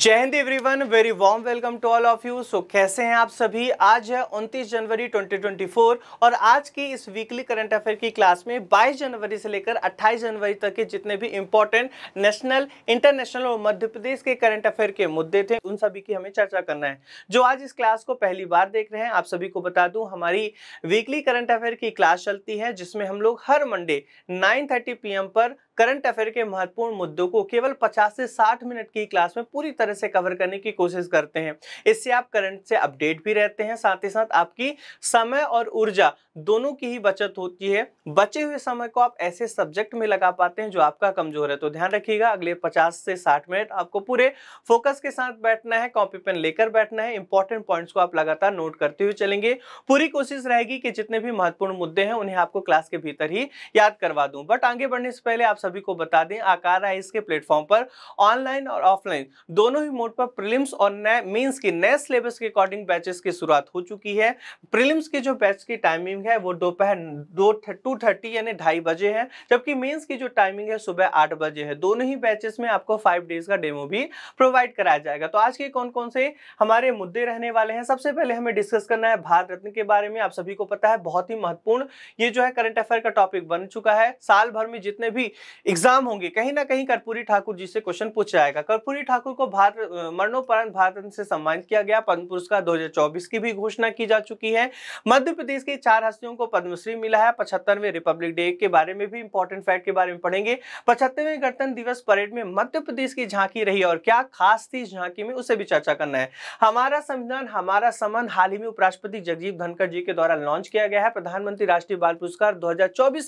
जय Hind everyone very warm welcome to all of you so कैसे हैं आप सभी आज है 29 जनवरी 2024 और आज की इस वीकली करंट अफेयर की क्लास में 22 जनवरी से लेकर 28 जनवरी तक के जितने भी इंपॉर्टेंट नेशनल इंटरनेशनल और मध्य प्रदेश के करंट अफेयर के मुद्दे थे उन सभी की हमें चर्चा करना है जो आज इस क्लास को पहली बार देख रहे हैं आप सभी को बता दूँ हमारी वीकली करंट अफेयर की क्लास चलती है जिसमें हम लोग हर मंडे नाइन थर्टी पर करंट अफेयर के महत्वपूर्ण मुद्दों को केवल पचास से साठ मिनट की क्लास में पूरी तरह तरह से कवर करने की कोशिश करते हैं इससे आप करंट से अपडेट भी रहते हैं साथ ही साथ आपकी समय और ऊर्जा दोनों की ही बचत होती है बचे हुए समय को आप ऐसे सब्जेक्ट में लगा पाते हैं जो आपका कमजोर है तो ध्यान रखिएगा अगले 50 से 60 मिनट आपको पूरे फोकस के साथ बैठना है कॉपी पेन लेकर बैठना है इंपॉर्टेंट पॉइंट्स को आप लगातार नोट करते हुए चलेंगे पूरी कोशिश रहेगी कि जितने भी महत्वपूर्ण मुद्दे हैं उन्हें आपको क्लास के भीतर ही याद करवा दूं बट आगे बढ़ने से पहले आप सभी को बता दें आकार है इसके प्लेटफॉर्म पर ऑनलाइन और ऑफलाइन दोनों दोनों ही मोड पर प्रीलिम्स और नए मीन्स की नए सिलेबस के अकॉर्डिंग बैचेस की शुरुआत हो चुकी है प्रीलिम्स के जो बैच की टाइमिंग है वो दोपहर दो टू थर्टी यानी ढाई बजे है जबकि मीन्स की जो टाइमिंग है सुबह आठ बजे है दोनों ही बैचेस में आपको फाइव डेज का डेमो भी प्रोवाइड कराया जाएगा तो आज के कौन कौन से हमारे मुद्दे रहने वाले हैं सबसे पहले हमें डिस्कस करना है भारत रत्न के बारे में आप सभी को पता है बहुत ही महत्वपूर्ण ये जो है करंट अफेयर का टॉपिक बन चुका है साल भर में जितने भी एग्जाम होंगे कहीं ना कहीं कर्पूरी ठाकुर जी से क्वेश्चन पूछा जाएगा कर्पूरी ठाकुर को भारत मरणोपरांत भारत से सम्मानित किया गया पद्म पुरस्कार 2024 की भी घोषणा की जा चुकी है मध्य प्रदेश की चार हस्तियों को पद्मश्री मिला है पचहत्तरवें रिपब्लिक डे के बारे में भी इंपॉर्टेंट फैक्ट के बारे में पढ़ेंगे पचहत्तरवें गणतंत्र दिवस परेड में मध्य प्रदेश की झांकी रही और क्या खास थी झांकी में उसे भी चर्चा करना है हमारा संविधान हमारा समन हाल ही में उपराष्ट्रपति जगजीव धनखड़ जी के द्वारा लॉन्च किया गया है प्रधानमंत्री राष्ट्रीय बाल पुरस्कार दो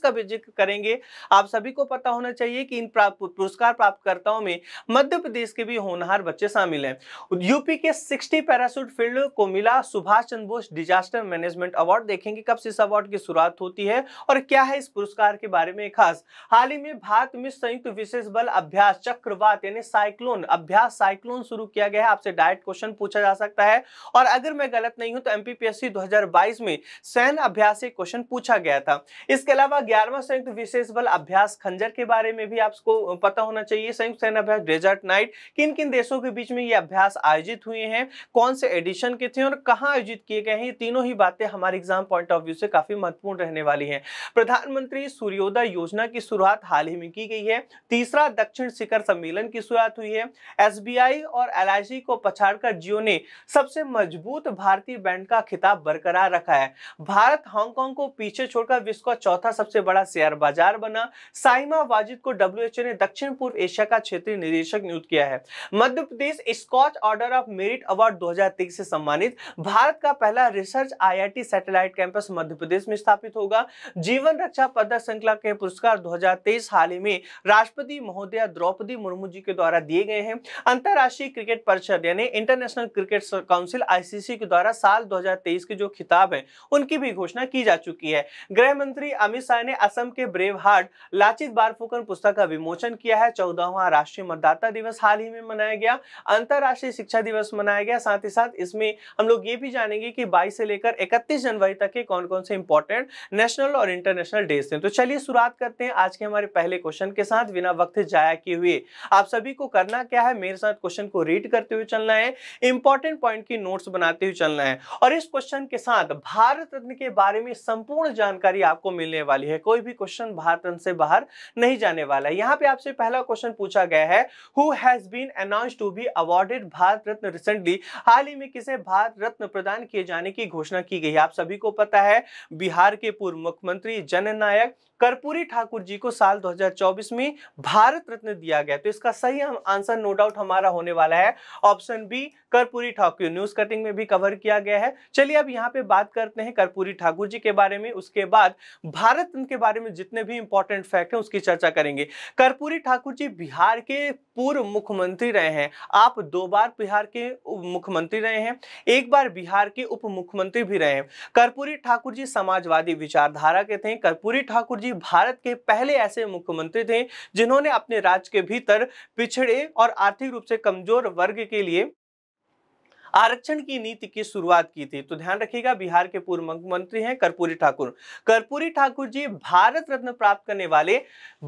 का भी जिक्र करेंगे आप सभी को पता होना चाहिए कि इन पुरस्कार प्राप्तकर्ताओं में मध्य प्रदेश के भी होनहार हजार बच्चे शामिल हैं यूपी के 60 पैरासूट फील्ड को मिला Subhash Chandra Bose disaster management award देखेंगे कब से इस अवार्ड की शुरुआत होती है और क्या है इस पुरस्कार के बारे में खास हाल ही में भारत में संयुक्त विशेष बल अभ्यास चक्रवात यानी साइक्लोन अभ्यास साइक्लोन शुरू किया गया है आपसे डायरेक्ट क्वेश्चन पूछा जा सकता है और अगर मैं गलत नहीं हूं तो एमपीपीएससी 2022 में सैन अभ्यास से क्वेश्चन पूछा गया था इसके अलावा ग्यारहवा संयुक्त विशेष बल अभ्यास खंजर के बारे में भी आपको पता होना चाहिए संयुक्त सैन्य अभ्यास डेजर्ट नाइट किन किन देशों देशों के बीच में ये अभ्यास आयोजित हुए हैं कौन से एडिशन के थे और कहाँ आयोजित किए गए हैं तीनों ही बातें हमारे एग्जाम पॉइंट ऑफ व्यू से काफी महत्वपूर्ण रहने वाली है प्रधानमंत्री सूर्योदय योजना की शुरुआत हाल ही में की गई है तीसरा दक्षिण शिखर सम्मेलन की शुरुआत हुई है एस और एल को पछाड़कर जियो ने सबसे मजबूत भारतीय बैंड का खिताब बरकरार रखा है भारत हांगकांग को पीछे छोड़कर विश्व का चौथा सबसे बड़ा शेयर बाजार बना साइमा वाजिद को डब्ल्यू ने दक्षिण पूर्व एशिया का क्षेत्रीय निदेशक नियुक्त किया है Madhya Madhya Pradesh Scotch order of merit award 2023 से सम्मानित भारत का पहला research IIT satellite campus Madhya Pradesh में स्थापित होगा जीवन रक्षा पदक श्रृंखला के पुरस्कार 2023 हाल ही में राष्ट्रपति महोदया द्रौपदी मुर्मू जी के द्वारा दिए गए हैं अंतर्राष्ट्रीय क्रिकेट परिषद यानी इंटरनेशनल क्रिकेट काउंसिल आईसीसी के द्वारा साल 2023 के जो खिताब है उनकी भी घोषणा की जा चुकी है गृह मंत्री अमित शाह ने असम के ब्रेव हार्ट लाचित बारफुकन पुस्तक का विमोचन किया है चौदहवा राष्ट्रीय मतदाता दिवस हाल ही में मनाया गया गया अंतरराष्ट्रीय शिक्षा दिवस मनाया गया साथ ही साथ इसमें हम लोग ये भी जानेंगे कि बाईस से लेकर इकतीस जनवरी तक के कौन कौन से इंपॉर्टेंट नेशनल और इंटरनेशनल डेज थे तो चलिए शुरुआत करते हैं आज के हमारे पहले क्वेश्चन के साथ बिना वक्त जाया किए हुए आप सभी को करना क्या है मेरे साथ क्वेश्चन को रीड करते हुए चलना है इंपॉर्टेंट पॉइंट की नोट्स बनाते हुए चलना है और इस क्वेश्चन के साथ भारत रत्न के बारे में संपूर्ण जानकारी आपको मिलने वाली है कोई भी क्वेश्चन भारत रत्न से बाहर नहीं जाने वाला है यहाँ पे आपसे पहला क्वेश्चन पूछा गया है who has been announce to be awarded Bharat Ratna recently हाल ही में किसे भारत रत्न प्रदान किए जाने की घोषणा की गई आप सभी को पता है बिहार के पूर्व मुख्यमंत्री जननायक कर्पूरी ठाकुर जी को साल 2024 में भारत रत्न दिया गया तो इसका सही आंसर नो डाउट हमारा होने वाला है option B Karpoori Thakur news cutting में भी कवर किया गया है चलिए अब यहाँ पे बात करते हैं कर्पूरी ठाकुर जी के बारे में उसके बाद भारत के बारे में जितने भी इंपॉर्टेंट फैक्ट है उसकी चर्चा करेंगे कर्पूरी ठाकुर जी बिहार के पूर्व मुख्यमंत्री रहे हैं आप दो बार बिहार के मुख्यमंत्री रहे हैं एक बार बिहार के उप मुख्यमंत्री भी रहे हैं कर्पूरी ठाकुर जी समाजवादी विचारधारा के थे कर्पूरी ठाकुर जी जी भारत के पहले ऐसे मुख्यमंत्री थे जिन्होंने अपने राज्य के भीतर पिछड़े और आर्थिक रूप से कमजोर वर्ग के लिए आरक्षण की नीति की शुरुआत की थी तो ध्यान रखिएगा बिहार के पूर्व मुख्यमंत्री हैं कर्पूरी ठाकुर कर्पूरी ठाकुर जी भारत रत्न प्राप्त करने वाले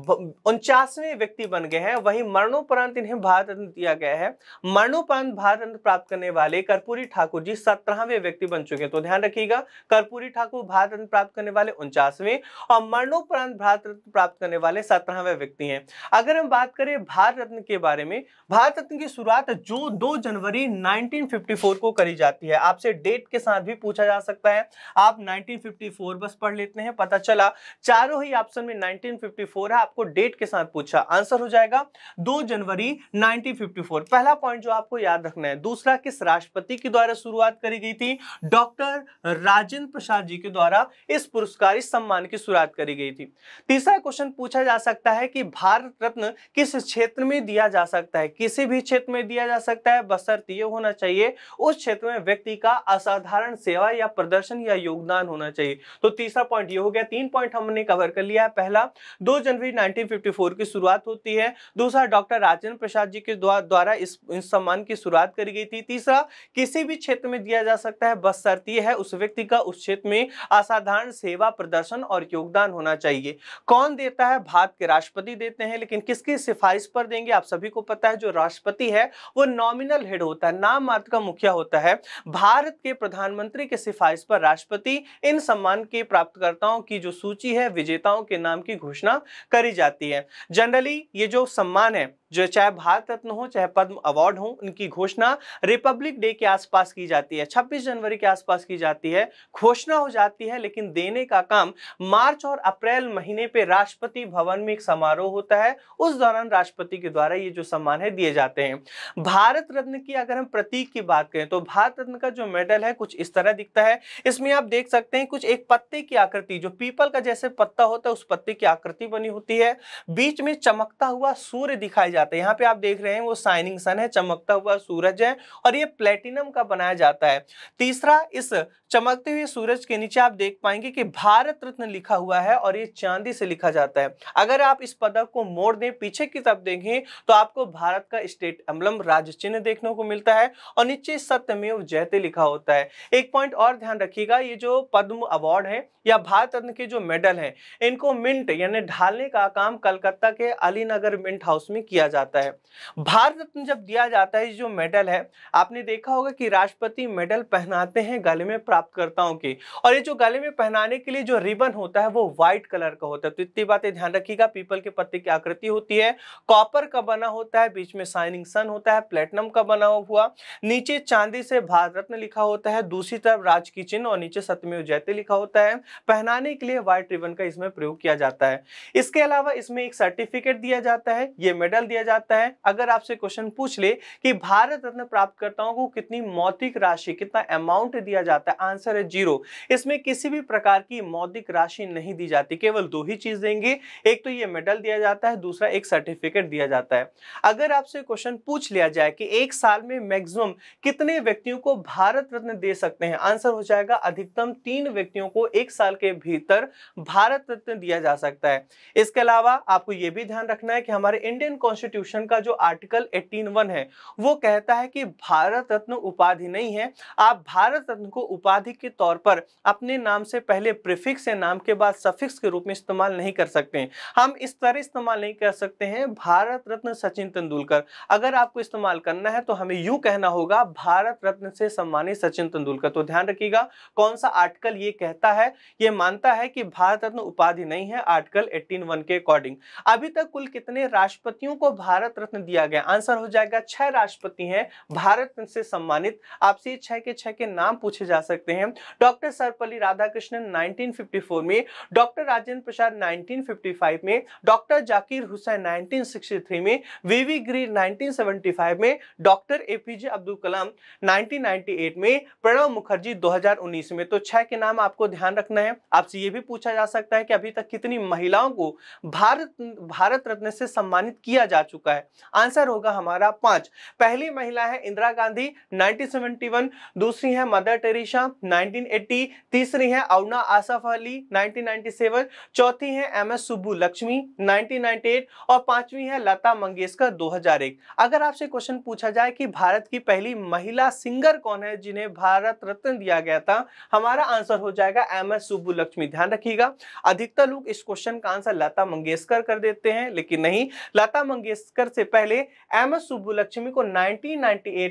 उनचासवें व्यक्ति बन गए हैं वहीं मरणोपरांत इन्हें भारत रत्न दिया गया है मरणोपरांत भारत रत्न प्राप्त करने वाले कर्पूरी ठाकुर जी सत्रहवें व्यक्ति बन चुके हैं तो ध्यान रखिएगा कर्पूरी ठाकुर भारत रत्न प्राप्त करने वाले उनचासवें और मरणोपरांत भारत रत्न प्राप्त करने वाले सत्रहवें व्यक्ति हैं अगर हम बात करें भारत रत्न के बारे में भारत रत्न की शुरुआत जो दो जनवरी नाइनटीन 1954 को करी जाती है आपसे डेट के साथ भी पूछा जा सकता है आप 1954 बस पढ़ लेते हैं पता चला चारों ही ऑप्शन में 1954 है आपको डेट के साथ पूछा आंसर हो जाएगा 2 जनवरी 1954 पहला पॉइंट जो आपको याद रखना है दूसरा किस राष्ट्रपति के द्वारा शुरुआत करी गई थी डॉक्टर राजेंद्र प्रसाद जी के द्वारा इस पुरस्कार इस सम्मान की शुरुआत करी गई थी तीसरा क्वेश्चन पूछा जा सकता है कि भारत रत्न किस क्षेत्र में दिया जा सकता है किसी भी क्षेत्र में दिया जा सकता है बसरती ये होना चाहिए उस क्षेत्र में व्यक्ति का असाधारण सेवा या प्रदर्शन या योगदान होना चाहिए तो तीसरा पॉइंट ये हो गया तीन पॉइंट हमने कवर कर लिया है पहला दो जनवरी 1954 की शुरुआत होती है दूसरा डॉक्टर राजेंद्र प्रसाद जी के द्वारा इस, सम्मान की शुरुआत करी गई थी तीसरा किसी भी क्षेत्र में दिया जा सकता है बशर्ती है उस व्यक्ति का उस क्षेत्र में असाधारण सेवा प्रदर्शन और योगदान होना चाहिए कौन देता है भारत के राष्ट्रपति देते हैं लेकिन किसकी सिफारिश पर देंगे आप सभी को पता है जो राष्ट्रपति है वो नॉमिनल हेड होता है नाम मात्र का मुखिया होता है भारत के प्रधानमंत्री के सिफारिश पर राष्ट्रपति इन सम्मान के प्राप्तकर्ताओं की जो सूची है विजेताओं के नाम की घोषणा करी जाती है जनरली ये जो सम्मान है जो चाहे भारत रत्न हो चाहे पद्म अवार्ड हो उनकी घोषणा रिपब्लिक डे के आसपास की जाती है 26 जनवरी के आसपास की जाती है घोषणा हो जाती है लेकिन देने का काम मार्च और अप्रैल महीने पे राष्ट्रपति भवन में एक समारोह होता है उस दौरान राष्ट्रपति के द्वारा ये जो सम्मान है दिए जाते हैं भारत रत्न की अगर हम प्रतीक की बात करें तो भारत रत्न का जो मेडल है कुछ इस तरह दिखता है इसमें आप देख सकते हैं कुछ एक पत्ते की आकृति जो पीपल का जैसे पत्ता होता है उस पत्ते की आकृति बनी होती है बीच में चमकता हुआ सूर्य दिखाई जाता जाता है यहाँ पे आप देख रहे हैं वो साइनिंग सन है चमकता हुआ सूरज है और ये प्लेटिनम का बनाया जाता है तीसरा इस चमकते हुए सूरज के नीचे आप देख पाएंगे कि भारत रत्न लिखा हुआ है और ये चांदी से लिखा जाता है अगर आप इस पदक को मोड़ दें पीछे की तरफ देखें तो आपको भारत का स्टेट एम्बलम राज्य चिन्ह देखने को मिलता है और नीचे सत्यमेव जयते लिखा होता है एक पॉइंट और ध्यान रखिएगा ये जो पद्म अवार्ड है या भारत रत्न के जो मेडल है इनको मिंट यानी ढालने का काम कलकत्ता के अली नगर मिंट हाउस में किया जाता है भारत रत्न जब दिया जाता है जो मेडल है आपने देखा होगा कि राष्ट्रपति मेडल पहनाते हैं गले में प्राप्त प्राप्त करता हूँ की और ये जो गले में पहनाने के लिए जो रिबन होता है वो व्हाइट कलर का होता है तो इतनी बातें ध्यान रखिएगा पीपल के पत्ते की आकृति होती है कॉपर का बना होता है बीच में साइनिंग सन होता है प्लेटनम का बना हुआ नीचे चांदी से भारत रत्न लिखा होता है दूसरी तरफ राज की चिन्ह और नीचे सत्यमेव जयते लिखा होता है पहनाने के लिए व्हाइट रिबन का इसमें प्रयोग किया जाता है इसके अलावा इसमें एक सर्टिफिकेट दिया जाता है ये मेडल दिया जाता है अगर आपसे क्वेश्चन पूछ ले कि भारत रत्न प्राप्तकर्ताओं को कितनी मौतिक राशि कितना अमाउंट दिया जाता है आंसर है जीरो इसमें किसी भी प्रकार की मौद्रिक राशि नहीं दी जाती केवल दो ही चीज देंगे एक तो ये मेडल दिया जाता है दूसरा एक सर्टिफिकेट दिया जाता है अगर आपसे क्वेश्चन पूछ लिया जाए कि एक साल में मैक्सिमम कितने व्यक्तियों को भारत रत्न दे सकते हैं आंसर हो जाएगा अधिकतम तीन व्यक्तियों को एक साल के भीतर भारत रत्न दिया जा सकता है इसके अलावा आपको यह भी ध्यान रखना है कि हमारे इंडियन कॉन्स्टिट्यूशन का जो आर्टिकल एटीन वन है वो कहता है कि भारत रत्न उपाधि नहीं है आप भारत रत्न को उपाधि अपराधी के तौर पर अपने नाम से पहले प्रिफिक्स या नाम के बाद सफिक्स के रूप में इस्तेमाल नहीं कर सकते हम इस तरह इस्तेमाल नहीं कर सकते हैं भारत रत्न सचिन तेंदुलकर अगर आपको इस्तेमाल करना है तो हमें यूं कहना होगा भारत रत्न से सम्मानित सचिन तेंदुलकर तो ध्यान रखिएगा कौन सा आर्टिकल ये कहता है ये मानता है कि भारत रत्न उपाधि नहीं है आर्टिकल एट्टीन वन के अकॉर्डिंग अभी तक कुल कितने राष्ट्रपतियों को भारत रत्न दिया गया आंसर हो जाएगा छह राष्ट्रपति हैं भारत से सम्मानित आपसे छह के छह के नाम पूछे जा सकते सकते हैं डॉक्टर सर्वपल्ली राधाकृष्णन 1954 में डॉक्टर राजेंद्र प्रसाद 1955 में डॉक्टर जाकिर हुसैन 1963 में वीवी गिरी 1975 में डॉक्टर एपीजे अब्दुल कलाम 1998 में प्रणव मुखर्जी 2019 में तो छह के नाम आपको ध्यान रखना है आपसे ये भी पूछा जा सकता है कि अभी तक कितनी महिलाओं को भारत भारत रत्न से सम्मानित किया जा चुका है आंसर होगा हमारा पांच पहली महिला है इंदिरा गांधी 1971 दूसरी है मदर टेरेसा 1980 तीसरी है अरुणा आसफ अली 1997 चौथी है एम एस सुबू लक्ष्मी 1998 और पांचवी है लता मंगेशकर 2001 अगर आपसे क्वेश्चन पूछा जाए कि भारत की पहली महिला सिंगर कौन है जिन्हें भारत रत्न दिया गया था हमारा आंसर हो जाएगा एम एस सुबू लक्ष्मी ध्यान रखिएगा अधिकतर लोग इस क्वेश्चन का आंसर लता मंगेशकर कर देते हैं लेकिन नहीं लता मंगेशकर से पहले एम एस सुबू लक्ष्मी को नाइनटीन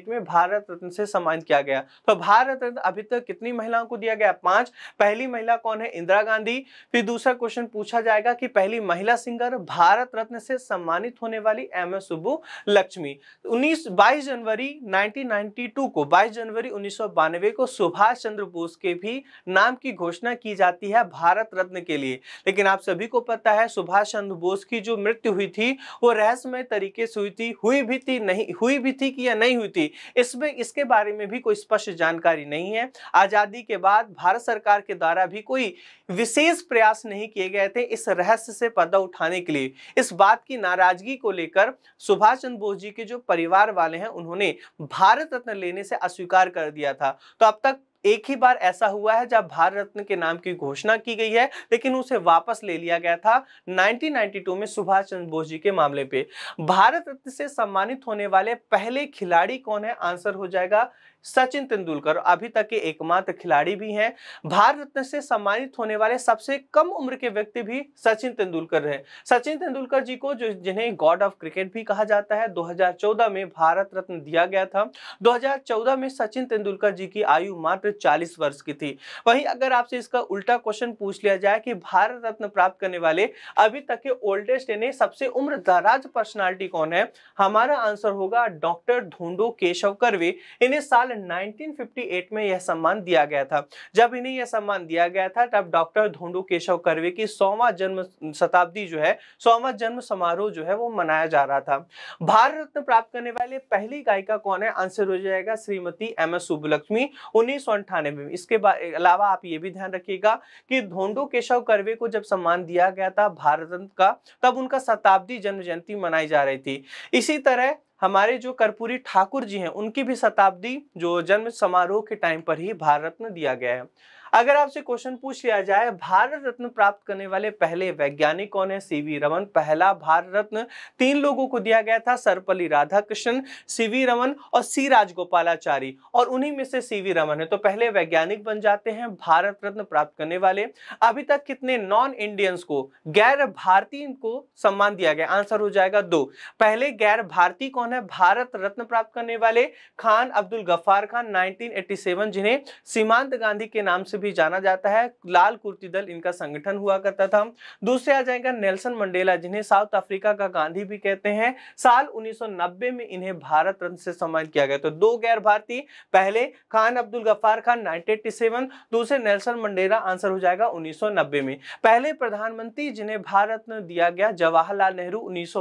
में भारत रत्न से सम्मान किया गया तो भारत रत्न अभी तक कितनी महिलाओं को दिया गया पांच पहली महिला कौन है इंदिरा गांधी फिर दूसरा क्वेश्चन पूछा जाएगा कि पहली महिला सिंगर भारत रत्न से सम्मानित होने वाली एम एस सुबू लक्ष्मी उन्नीस बाईस जनवरी नाइनटीन को बाईस जनवरी उन्नीस को सुभाष चंद्र बोस के भी नाम की घोषणा की जाती है भारत रत्न के लिए लेकिन आप सभी को पता है सुभाष चंद्र बोस की जो मृत्यु हुई थी वो रहस्यमय तरीके से हुई थी हुई भी थी नहीं हुई भी थी कि या नहीं हुई थी इसमें इसके बारे में भी कोई स्पष्ट जानकारी नहीं है आज़ादी के बाद भारत सरकार के द्वारा भी कोई विशेष प्रयास नहीं किए गए थे इस रहस्य से पर्दा उठाने के लिए इस बात की नाराजगी को लेकर सुभाष चंद्र बोस जी के जो परिवार वाले हैं उन्होंने भारत रत्न लेने से अस्वीकार कर दिया था तो अब तक एक ही बार ऐसा हुआ है जब भारत रत्न के नाम की घोषणा की गई है लेकिन उसे वापस ले लिया गया था 1992 में सुभाष चंद्र बोस जी के मामले पे भारत रत्न से सम्मानित होने वाले पहले खिलाड़ी कौन है आंसर हो जाएगा सचिन तेंदुलकर अभी तक के एकमात्र खिलाड़ी भी हैं भारत रत्न से सम्मानित होने वाले सबसे कम उम्र के व्यक्ति भी सचिन तेंदुलकर रहे सचिन तेंदुलकर जी को जो जिन्हें गॉड ऑफ क्रिकेट भी कहा जाता है 2014 में भारत रत्न दिया गया था 2014 में सचिन तेंदुलकर जी की आयु मात्र 40 वर्ष की थी वहीं अगर आपसे इसका उल्टा क्वेश्चन पूछ लिया जाए कि भारत रत्न प्राप्त करने वाले अभी तक के ओल्डेस्ट यानी सबसे उम्र दराज पर्सनैलिटी कौन है हमारा आंसर होगा डॉक्टर धोंडो केशव करवे इन्हें साल साल 1958 में यह सम्मान दिया गया था जब इन्हें यह सम्मान दिया गया था तब डॉक्टर धोंडू केशव करवे की सौवा जन्म शताब्दी जो है सौवा जन्म समारोह जो है वो मनाया जा रहा था भारत रत्न प्राप्त करने वाले पहली गायिका कौन है आंसर हो जाएगा श्रीमती एम एस सुबलक्ष्मी उन्नीस में इसके अलावा आप ये भी ध्यान रखिएगा कि धोंडू केशव करवे को जब सम्मान दिया गया था भारत रत्न का तब उनका शताब्दी जन्म जयंती मनाई जा रही थी इसी तरह हमारे जो कर्पूरी ठाकुर जी हैं उनकी भी शताब्दी जो जन्म समारोह के टाइम पर ही भारत में दिया गया है अगर आपसे क्वेश्चन पूछ लिया जाए भारत रत्न प्राप्त करने वाले पहले वैज्ञानिक कौन है सीवी रमन पहला भारत रत्न तीन लोगों को दिया गया था सर्वपल्ली राधाकृष्णन सीवी रमन और सी राजगोपालाचारी और उन्हीं में से सीवी रमन है तो पहले वैज्ञानिक बन जाते हैं भारत रत्न प्राप्त करने वाले अभी तक कितने नॉन इंडियंस को गैर भारतीय को सम्मान दिया गया आंसर हो जाएगा दो पहले गैर भारतीय कौन है भारत रत्न प्राप्त करने वाले खान अब्दुल गफार खान नाइनटीन जिन्हें सीमांत गांधी के नाम से भी जाना जाता है लाल कुर्ती दल इनका संगठन हुआ करता था दूसरे आ जाएगा नेल्सन मंडेला जिन्हें साउथ अफ्रीका का गांधी भी कहते हैं साल 1990 में इन्हें भारत रत्न से सम्मान किया गया तो दो गैर भारतीय पहले खान अब्दुल गफ्फार खान नाइनटीन दूसरे नेल्सन मंडेला आंसर हो जाएगा उन्नीस में पहले प्रधानमंत्री जिन्हें भारत रत्न दिया गया जवाहरलाल नेहरू उन्नीस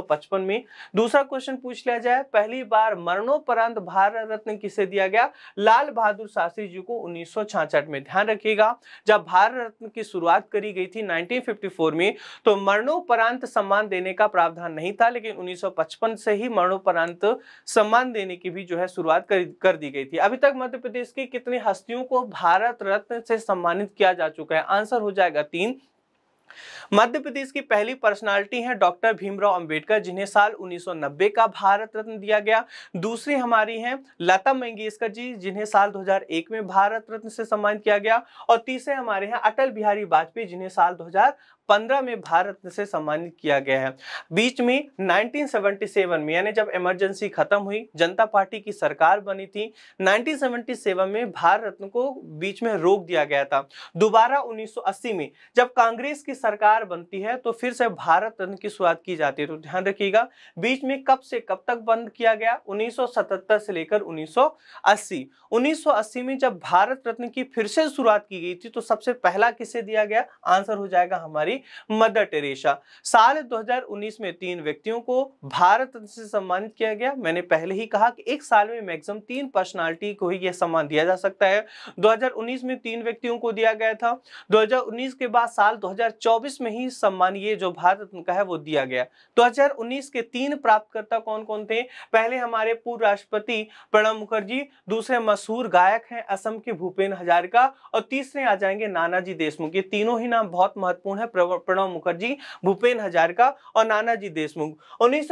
में दूसरा क्वेश्चन पूछ लिया जाए पहली बार मरणोपरांत भारत रत्न किसे दिया गया लाल बहादुर शास्त्री जी को उन्नीस में ध्यान रखिए रखिएगा जब भारत रत्न की शुरुआत करी गई थी 1954 में तो मरणोपरांत सम्मान देने का प्रावधान नहीं था लेकिन 1955 से ही मरणोपरांत सम्मान देने की भी जो है शुरुआत कर, कर दी गई थी अभी तक मध्य प्रदेश की कितनी हस्तियों को भारत रत्न से सम्मानित किया जा चुका है आंसर हो जाएगा तीन मध्य प्रदेश की पहली पर्सनालिटी हैं डॉक्टर भीमराव अंबेडकर जिन्हें साल 1990 का भारत रत्न दिया गया दूसरी हमारी हैं लता मंगेशकर जी जिन्हें साल 2001 में भारत रत्न से सम्मानित किया गया और तीसरे हमारे हैं अटल बिहारी वाजपेयी जिन्हें साल 2015 में भारत से सम्मानित किया गया है बीच में 1977 में यानी जब इमरजेंसी खत्म हुई जनता पार्टी की सरकार बनी थी 1977 में भारत रत्न को बीच में रोक दिया गया था दोबारा 1980 में जब कांग्रेस की सरकार बनती है तो फिर से भारत रत्न की शुरुआत की जाती है तो ध्यान रखिएगा बीच में कब से कब तक बंद किया गया उन्नीस से लेकर उन्नीस सौ में जब भारत रत्न की फिर से शुरुआत की गई थी तो सबसे पहला किसे दिया गया आंसर हो जाएगा हमारी मदर टेरेसा साल 2019 में तीन व्यक्तियों को भारत से सम्मानित किया गया मैंने पहले ही कहा कि एक साल में मैक्सिमम तीन पर्सनालिटी को ही यह सम्मान दिया जा सकता है 2019 में तीन व्यक्तियों को दिया गया था 2019 के बाद साल 2024 में ही सम्मान ये जो भारत रत्न का है वो दिया गया दो के तीन प्राप्तकर्ता कौन कौन थे पहले हमारे पूर्व राष्ट्रपति प्रणब मुखर्जी दूसरे मशहूर गायक हैं असम के भूपेन हजारिका और तीसरे आ जाएंगे नानाजी देशमुख ये तीनों ही नाम बहुत महत्वपूर्ण है प्रव प्रणब मुखर्जी भूपेन हजारिका और नानाजी देशमुख उन्नीस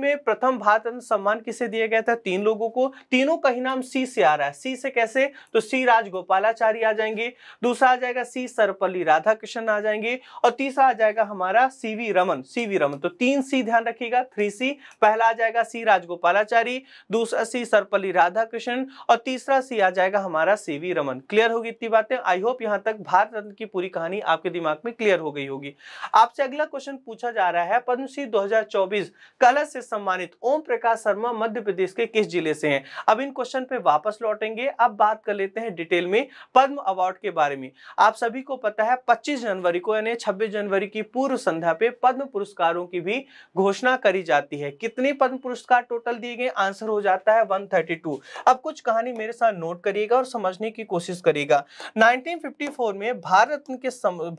में प्रथम भारत रत्न सम्मान किसे दिया गया था तीन लोगों को तीनों का ही नाम सी से आ रहा है सी से कैसे तो सी राजगोपालाचारी आ जाएंगे दूसरा आ जाएगा सी सर्वपल्ली राधा कृष्ण आ जाएंगे और तीसरा आ जाएगा हमारा सीवी रमन सीवी रमन तो तीन सी ध्यान रखिएगा थ्री सी पहला आ जाएगा सी राजगोपालाचारी दूसरा सी सर्वपल्ली राधा कृष्ण और तीसरा सी आ जाएगा हमारा सीवी रमन क्लियर होगी इतनी बातें आई होप यहां तक भारत रत्न की पूरी कहानी आपके दिमाग में क्लियर हो गई रही होगी आपसे अगला क्वेश्चन पूछा जा रहा है पद्मश्री 2024 कला से सम्मानित ओम प्रकाश शर्मा मध्य प्रदेश के किस जिले से हैं अब इन क्वेश्चन पे वापस लौटेंगे अब बात कर लेते हैं डिटेल में पद्म अवार्ड के बारे में आप सभी को पता है पच्चीस जनवरी को यानी छब्बीस जनवरी की पूर्व संध्या पे पद्म पुरस्कारों की भी घोषणा करी जाती है कितने पद्म पुरस्कार टोटल दिए गए आंसर हो जाता है 132 अब कुछ कहानी मेरे साथ नोट करिएगा और समझने की कोशिश करिएगा 1954 में भारत के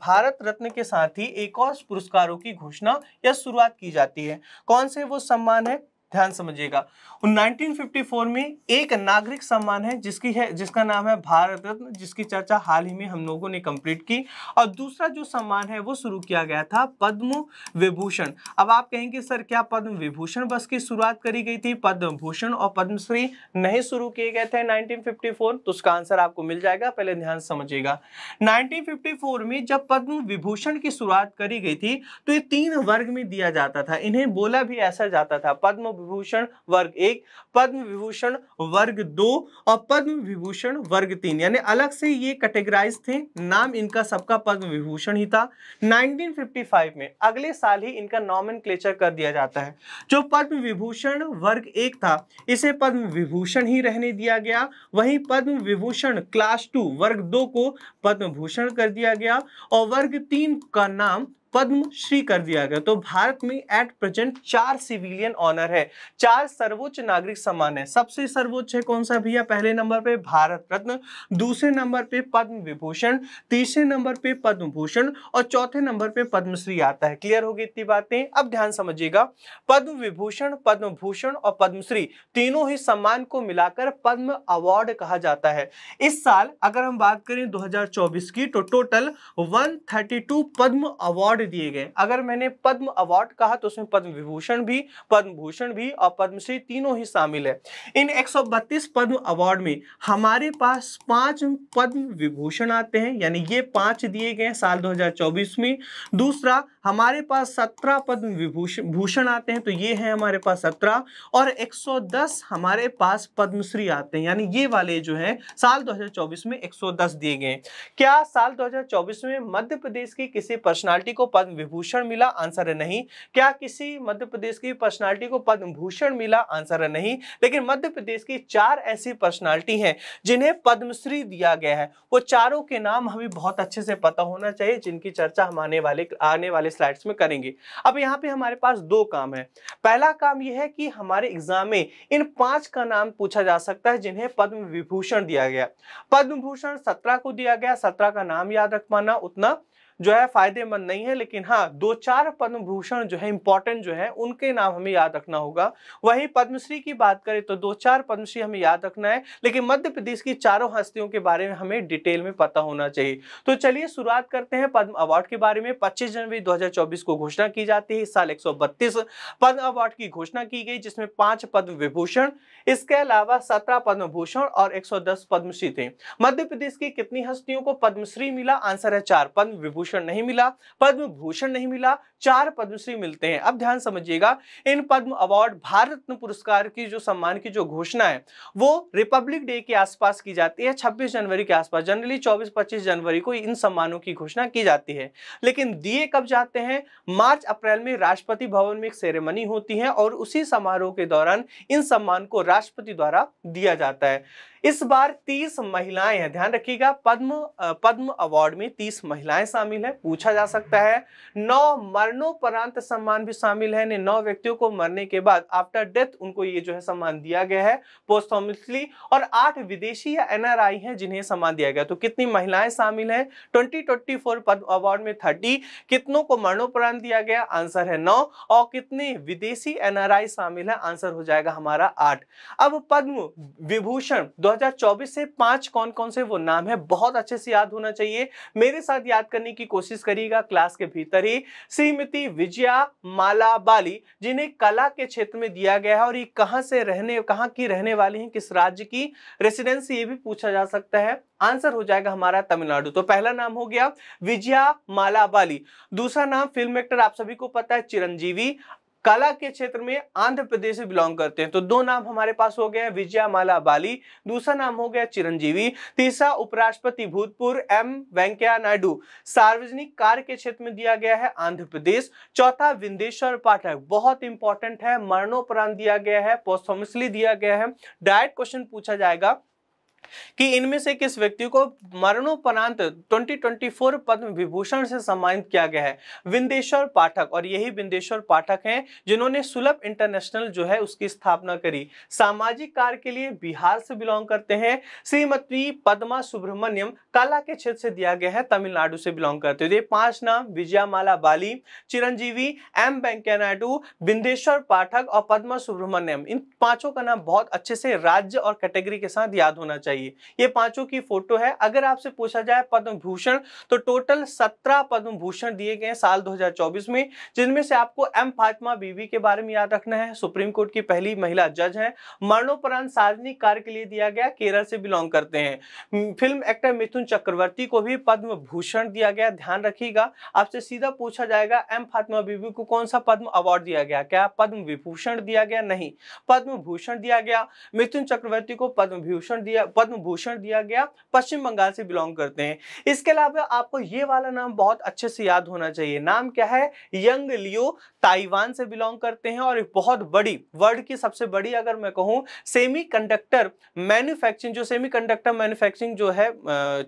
भारत रत्न के साथ साथ ही एक और पुरस्कारों की घोषणा या शुरुआत की जाती है कौन से वो सम्मान है ध्यान समझिएगा 1954 में एक नागरिक सम्मान है जिसकी है जिसका नाम है भारत रत्न जिसकी चर्चा हाल ही में हम लोगों ने कंप्लीट की और दूसरा जो सम्मान है वो शुरू किया गया था पद्म विभूषण अब आप कहेंगे सर क्या पद्म विभूषण बस की शुरुआत करी गई थी पद्म भूषण और पद्मश्री नहीं शुरू किए गए थे नाइनटीन तो उसका आंसर आपको मिल जाएगा पहले ध्यान समझिएगा नाइनटीन में जब पद्म विभूषण की शुरुआत करी गई थी तो ये तीन वर्ग में दिया जाता था इन्हें बोला भी ऐसा जाता था पद्म विभूषण वर्ग एक पद्म विभूषण वर्ग दो और पद्म विभूषण वर्ग तीन यानी अलग से ये कैटेगराइज थे नाम इनका सबका पद्म विभूषण ही था 1955 में अगले साल ही इनका नॉमन कर दिया जाता है जो पद्म विभूषण वर्ग एक था इसे पद्म विभूषण ही रहने दिया गया वही पद्म विभूषण क्लास टू वर्ग दो को पद्म भूषण कर दिया गया और वर्ग तीन का नाम पद्मश्री कर दिया गया तो भारत में एट प्रेजेंट चार सिविलियन ऑनर है चार सर्वोच्च नागरिक सम्मान है सबसे सर्वोच्च है कौन सा भैया पहले नंबर पे भारत रत्न दूसरे नंबर पे पद्म विभूषण तीसरे नंबर पे पद्म भूषण और चौथे नंबर पे पद्मश्री आता है क्लियर होगी इतनी बातें अब ध्यान समझिएगा पद्म विभूषण पद्म भूषण और पद्मश्री तीनों ही सम्मान को मिलाकर पद्म अवार्ड कहा जाता है इस साल अगर हम बात करें दो की तो total one Padma award award दिए गए अगर मैंने पद्म अवार्ड कहा तो उसमें पद्म विभूषण भी पद्म भूषण भी और पद्मश्री तीनों ही शामिल है इन एक पद्म अवार्ड में हमारे पास पांच पद्म विभूषण आते हैं यानी ये पांच दिए गए साल 2024 में दूसरा हमारे पास सत्रह पद्म विभूषण भूषण आते हैं तो ये है हमारे पास सत्रह और 110 हमारे पास पद्मश्री आते हैं यानी ये वाले जो है साल 2024 में 110 दिए गए क्या साल 2024 में मध्य प्रदेश की किसी पर्सनालिटी को पद्म विभूषण मिला आंसर है नहीं क्या किसी मध्य प्रदेश की पर्सनालिटी को पद्म भूषण मिला आंसर है नहीं लेकिन मध्य प्रदेश की चार ऐसी पर्सनालिटी हैं जिन्हें पद्मश्री दिया गया है वो चारों के नाम हमें बहुत अच्छे से पता होना चाहिए जिनकी चर्चा हम आने वाले आने वाले स्लाइड्स में करेंगे अब यहाँ पे हमारे पास दो काम है पहला काम यह है कि हमारे एग्जाम में इन पांच का नाम पूछा जा सकता है जिन्हें पद्म विभूषण दिया गया पद्म भूषण सत्रह को दिया गया सत्रह का नाम याद रख पाना उतना जो है फायदेमंद नहीं है लेकिन हाँ दो चार पद्म भूषण जो है इंपॉर्टेंट जो है उनके नाम हमें याद रखना होगा वहीं पद्मश्री की बात करें तो दो चार पद्मश्री हमें याद रखना है लेकिन मध्य प्रदेश की चारों हस्तियों के बारे में हमें डिटेल में पता होना चाहिए तो चलिए शुरुआत करते हैं पद्म अवार्ड के बारे में पच्चीस जनवरी दो को घोषणा की जाती है इस साल एक पद्म अवार्ड की घोषणा की गई जिसमें पांच पद्म विभूषण इसके अलावा सत्रह पद्म भूषण और एक पद्मश्री थे मध्य प्रदेश की कितनी हस्तियों को पद्मश्री मिला आंसर है चार पद्म विभूषण भूषण नहीं मिला पद्म भूषण नहीं मिला चार पद्मश्री मिलते हैं अब ध्यान समझिएगा इन पद्म अवार्ड भारत रत्न पुरस्कार की जो सम्मान की जो घोषणा है वो रिपब्लिक डे के आसपास की जाती है छब्बीस जनवरी के आसपास जनरली चौबीस पच्चीस जनवरी को इन सम्मानों की घोषणा की जाती है लेकिन दिए कब जाते हैं मार्च अप्रैल में राष्ट्रपति भवन में एक सेरेमनी होती है और उसी समारोह के दौरान इन सम्मान को राष्ट्रपति द्वारा दिया जाता है इस बार 30 महिलाएं हैं ध्यान रखिएगा पद्म पद्म अवार्ड में 30 महिलाएं शामिल है पूछा जा सकता है नौ मरणोपरांत सम्मान भी शामिल है नौ व्यक्तियों को मरने के बाद आफ्टर डेथ उनको ये जो है सम्मान दिया गया है पोस्टॉमिसली और आठ विदेशी या एनआरआई हैं जिन्हें सम्मान दिया गया तो कितनी महिलाएं शामिल है ट्वेंटी फोर पद्म अवार्ड में थर्टी कितनों को मरणोपरांत दिया गया आंसर है नौ और कितने विदेशी एनआरआई शामिल है आंसर हो जाएगा हमारा आठ अब पद्म विभूषण 2024 से पांच कौन कौन से वो नाम है बहुत अच्छे से याद होना चाहिए मेरे साथ याद करने की कोशिश करिएगा क्लास के भीतर ही सीमिति विजया माला बाली जिन्हें कला के क्षेत्र में दिया गया है और ये कहाँ से रहने कहाँ की रहने वाली है किस राज्य की रेसिडेंस ये भी पूछा जा सकता है आंसर हो जाएगा हमारा तमिलनाडु तो पहला नाम हो गया विजया मालाबाली दूसरा नाम फिल्म एक्टर आप सभी को पता है चिरंजीवी कला के क्षेत्र में आंध्र प्रदेश से बिलोंग करते हैं तो दो नाम हमारे पास हो गया विजया माला बाली दूसरा नाम हो गया चिरंजीवी तीसरा उपराष्ट्रपति भूतपूर्व एम वेंकैया नायडू सार्वजनिक कार्य के क्षेत्र में दिया गया है आंध्र प्रदेश चौथा विंदेश्वर पाठक बहुत इंपॉर्टेंट है मरणोपरांत दिया गया है पोस्टोमसली दिया गया है डायरेक्ट क्वेश्चन पूछा जाएगा कि इनमें से किस व्यक्ति को मरणोपरांत 2024 पद्म विभूषण से सम्मानित किया गया है विंदेश्वर पाठक और यही विंदेश्वर पाठक हैं जिन्होंने सुलभ इंटरनेशनल जो है उसकी स्थापना करी सामाजिक कार्य के लिए बिहार से बिलोंग करते हैं श्रीमती पद्मा सुब्रमण्यम कला के क्षेत्र से दिया गया है तमिलनाडु से बिलोंग करते हुए पांच नाम विजयामाला बाली चिरंजीवी एम वेंकैया नायडू बिंदेश्वर पाठक और पद्मा सुब्रमण्यम इन पांचों का नाम बहुत अच्छे से राज्य और कैटेगरी के साथ याद होना चाहिए चाहिए ये पांचों की फोटो है अगर आपसे पूछा जाए पद्म भूषण तो टोटल सत्रह पद्म भूषण दिए गए साल 2024 में जिनमें से आपको एम फातिमा बीवी के बारे में याद रखना है सुप्रीम कोर्ट की पहली महिला जज है मरणोपरांत सार्वजनिक कार्य के लिए दिया गया केरल से बिलोंग करते हैं फिल्म एक्टर मिथुन चक्रवर्ती को भी पद्म भूषण दिया गया ध्यान रखिएगा आपसे सीधा पूछा जाएगा एम फातिमा बीवी को कौन सा पद्म अवार्ड दिया गया क्या पद्म विभूषण दिया गया नहीं पद्म भूषण दिया गया मिथुन चक्रवर्ती को पद्म भूषण दिया पद्म भूषण दिया गया पश्चिम बंगाल से बिलोंग करते हैं इसके अलावा आपको ये वाला नाम बहुत अच्छे से याद होना चाहिए नाम क्या है यंग लियो ताइवान से बिलोंग करते हैं और बहुत बड़ी वर्ल्ड की सबसे बड़ी अगर मैं कहूँ सेमी कंडक्टर मैन्युफैक्चरिंग जो सेमी कंडक्टर मैन्युफैक्चरिंग जो है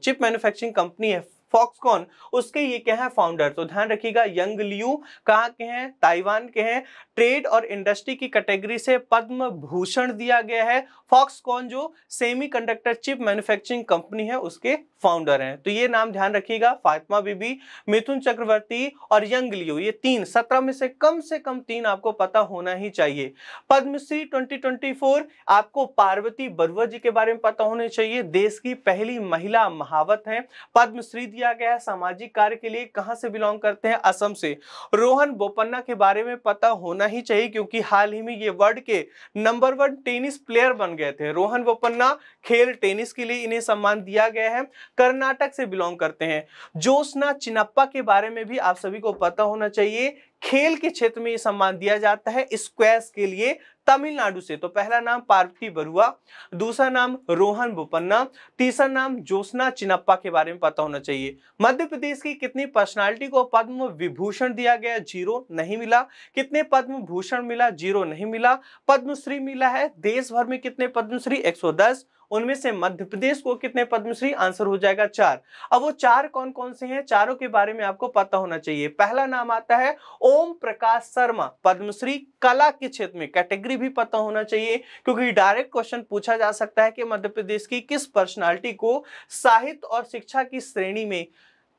चिप मैन्युफैक्चरिंग कंपनी है फॉक्सकॉन उसके ये क्या है फाउंडर तो ध्यान रखिएगा यंग लियू कहाँ के हैं ताइवान के हैं ट्रेड और इंडस्ट्री की कैटेगरी से पद्म भूषण दिया गया है फॉक्सकॉन जो सेमीकंडक्टर चिप मैन्युफैक्चरिंग कंपनी है उसके फाउंडर हैं तो ये नाम ध्यान रखिएगा फातिमा बीबी मिथुन चक्रवर्ती और यंग लियू ये तीन सत्रह में से कम से कम तीन आपको पता होना ही चाहिए पद्मश्री 2024 आपको पार्वती बरुआ जी के बारे में पता होना चाहिए देश की पहली महिला महावत है पद्मश्री दिया किया गया है सामाजिक कार्य के लिए कहां से बिलोंग करते हैं असम से रोहन बोपन्ना के बारे में पता होना ही चाहिए क्योंकि हाल ही में ये वर्ल्ड के नंबर वन टेनिस प्लेयर बन गए थे रोहन बोपन्ना खेल टेनिस के लिए इन्हें सम्मान दिया गया है कर्नाटक से बिलोंग करते हैं जोशना चिनप्पा के बारे में भी आप सभी को पता होना चाहिए खेल के क्षेत्र में ये सम्मान दिया जाता है स्क्वैश के लिए तमिलनाडु से तो पहला नाम पार्वती बरुआ दूसरा नाम रोहन बोपन्ना तीसरा नाम जोसना चिनप्पा के बारे में पता होना चाहिए मध्य प्रदेश की कितनी पर्सनालिटी को पद्म विभूषण दिया गया जीरो नहीं मिला कितने पद्म भूषण मिला जीरो नहीं मिला पद्मश्री मिला है देश भर में कितने पद्मश्री एक उनमें से मध्य प्रदेश को कितने पद्मश्री आंसर हो जाएगा चार अब वो चार कौन कौन से हैं चारों के बारे में आपको पता होना चाहिए पहला नाम आता है ओम प्रकाश शर्मा पद्मश्री कला के क्षेत्र में कैटेगरी भी पता होना चाहिए क्योंकि डायरेक्ट क्वेश्चन पूछा जा सकता है कि मध्य प्रदेश की किस पर्सनैलिटी को साहित्य और शिक्षा की श्रेणी में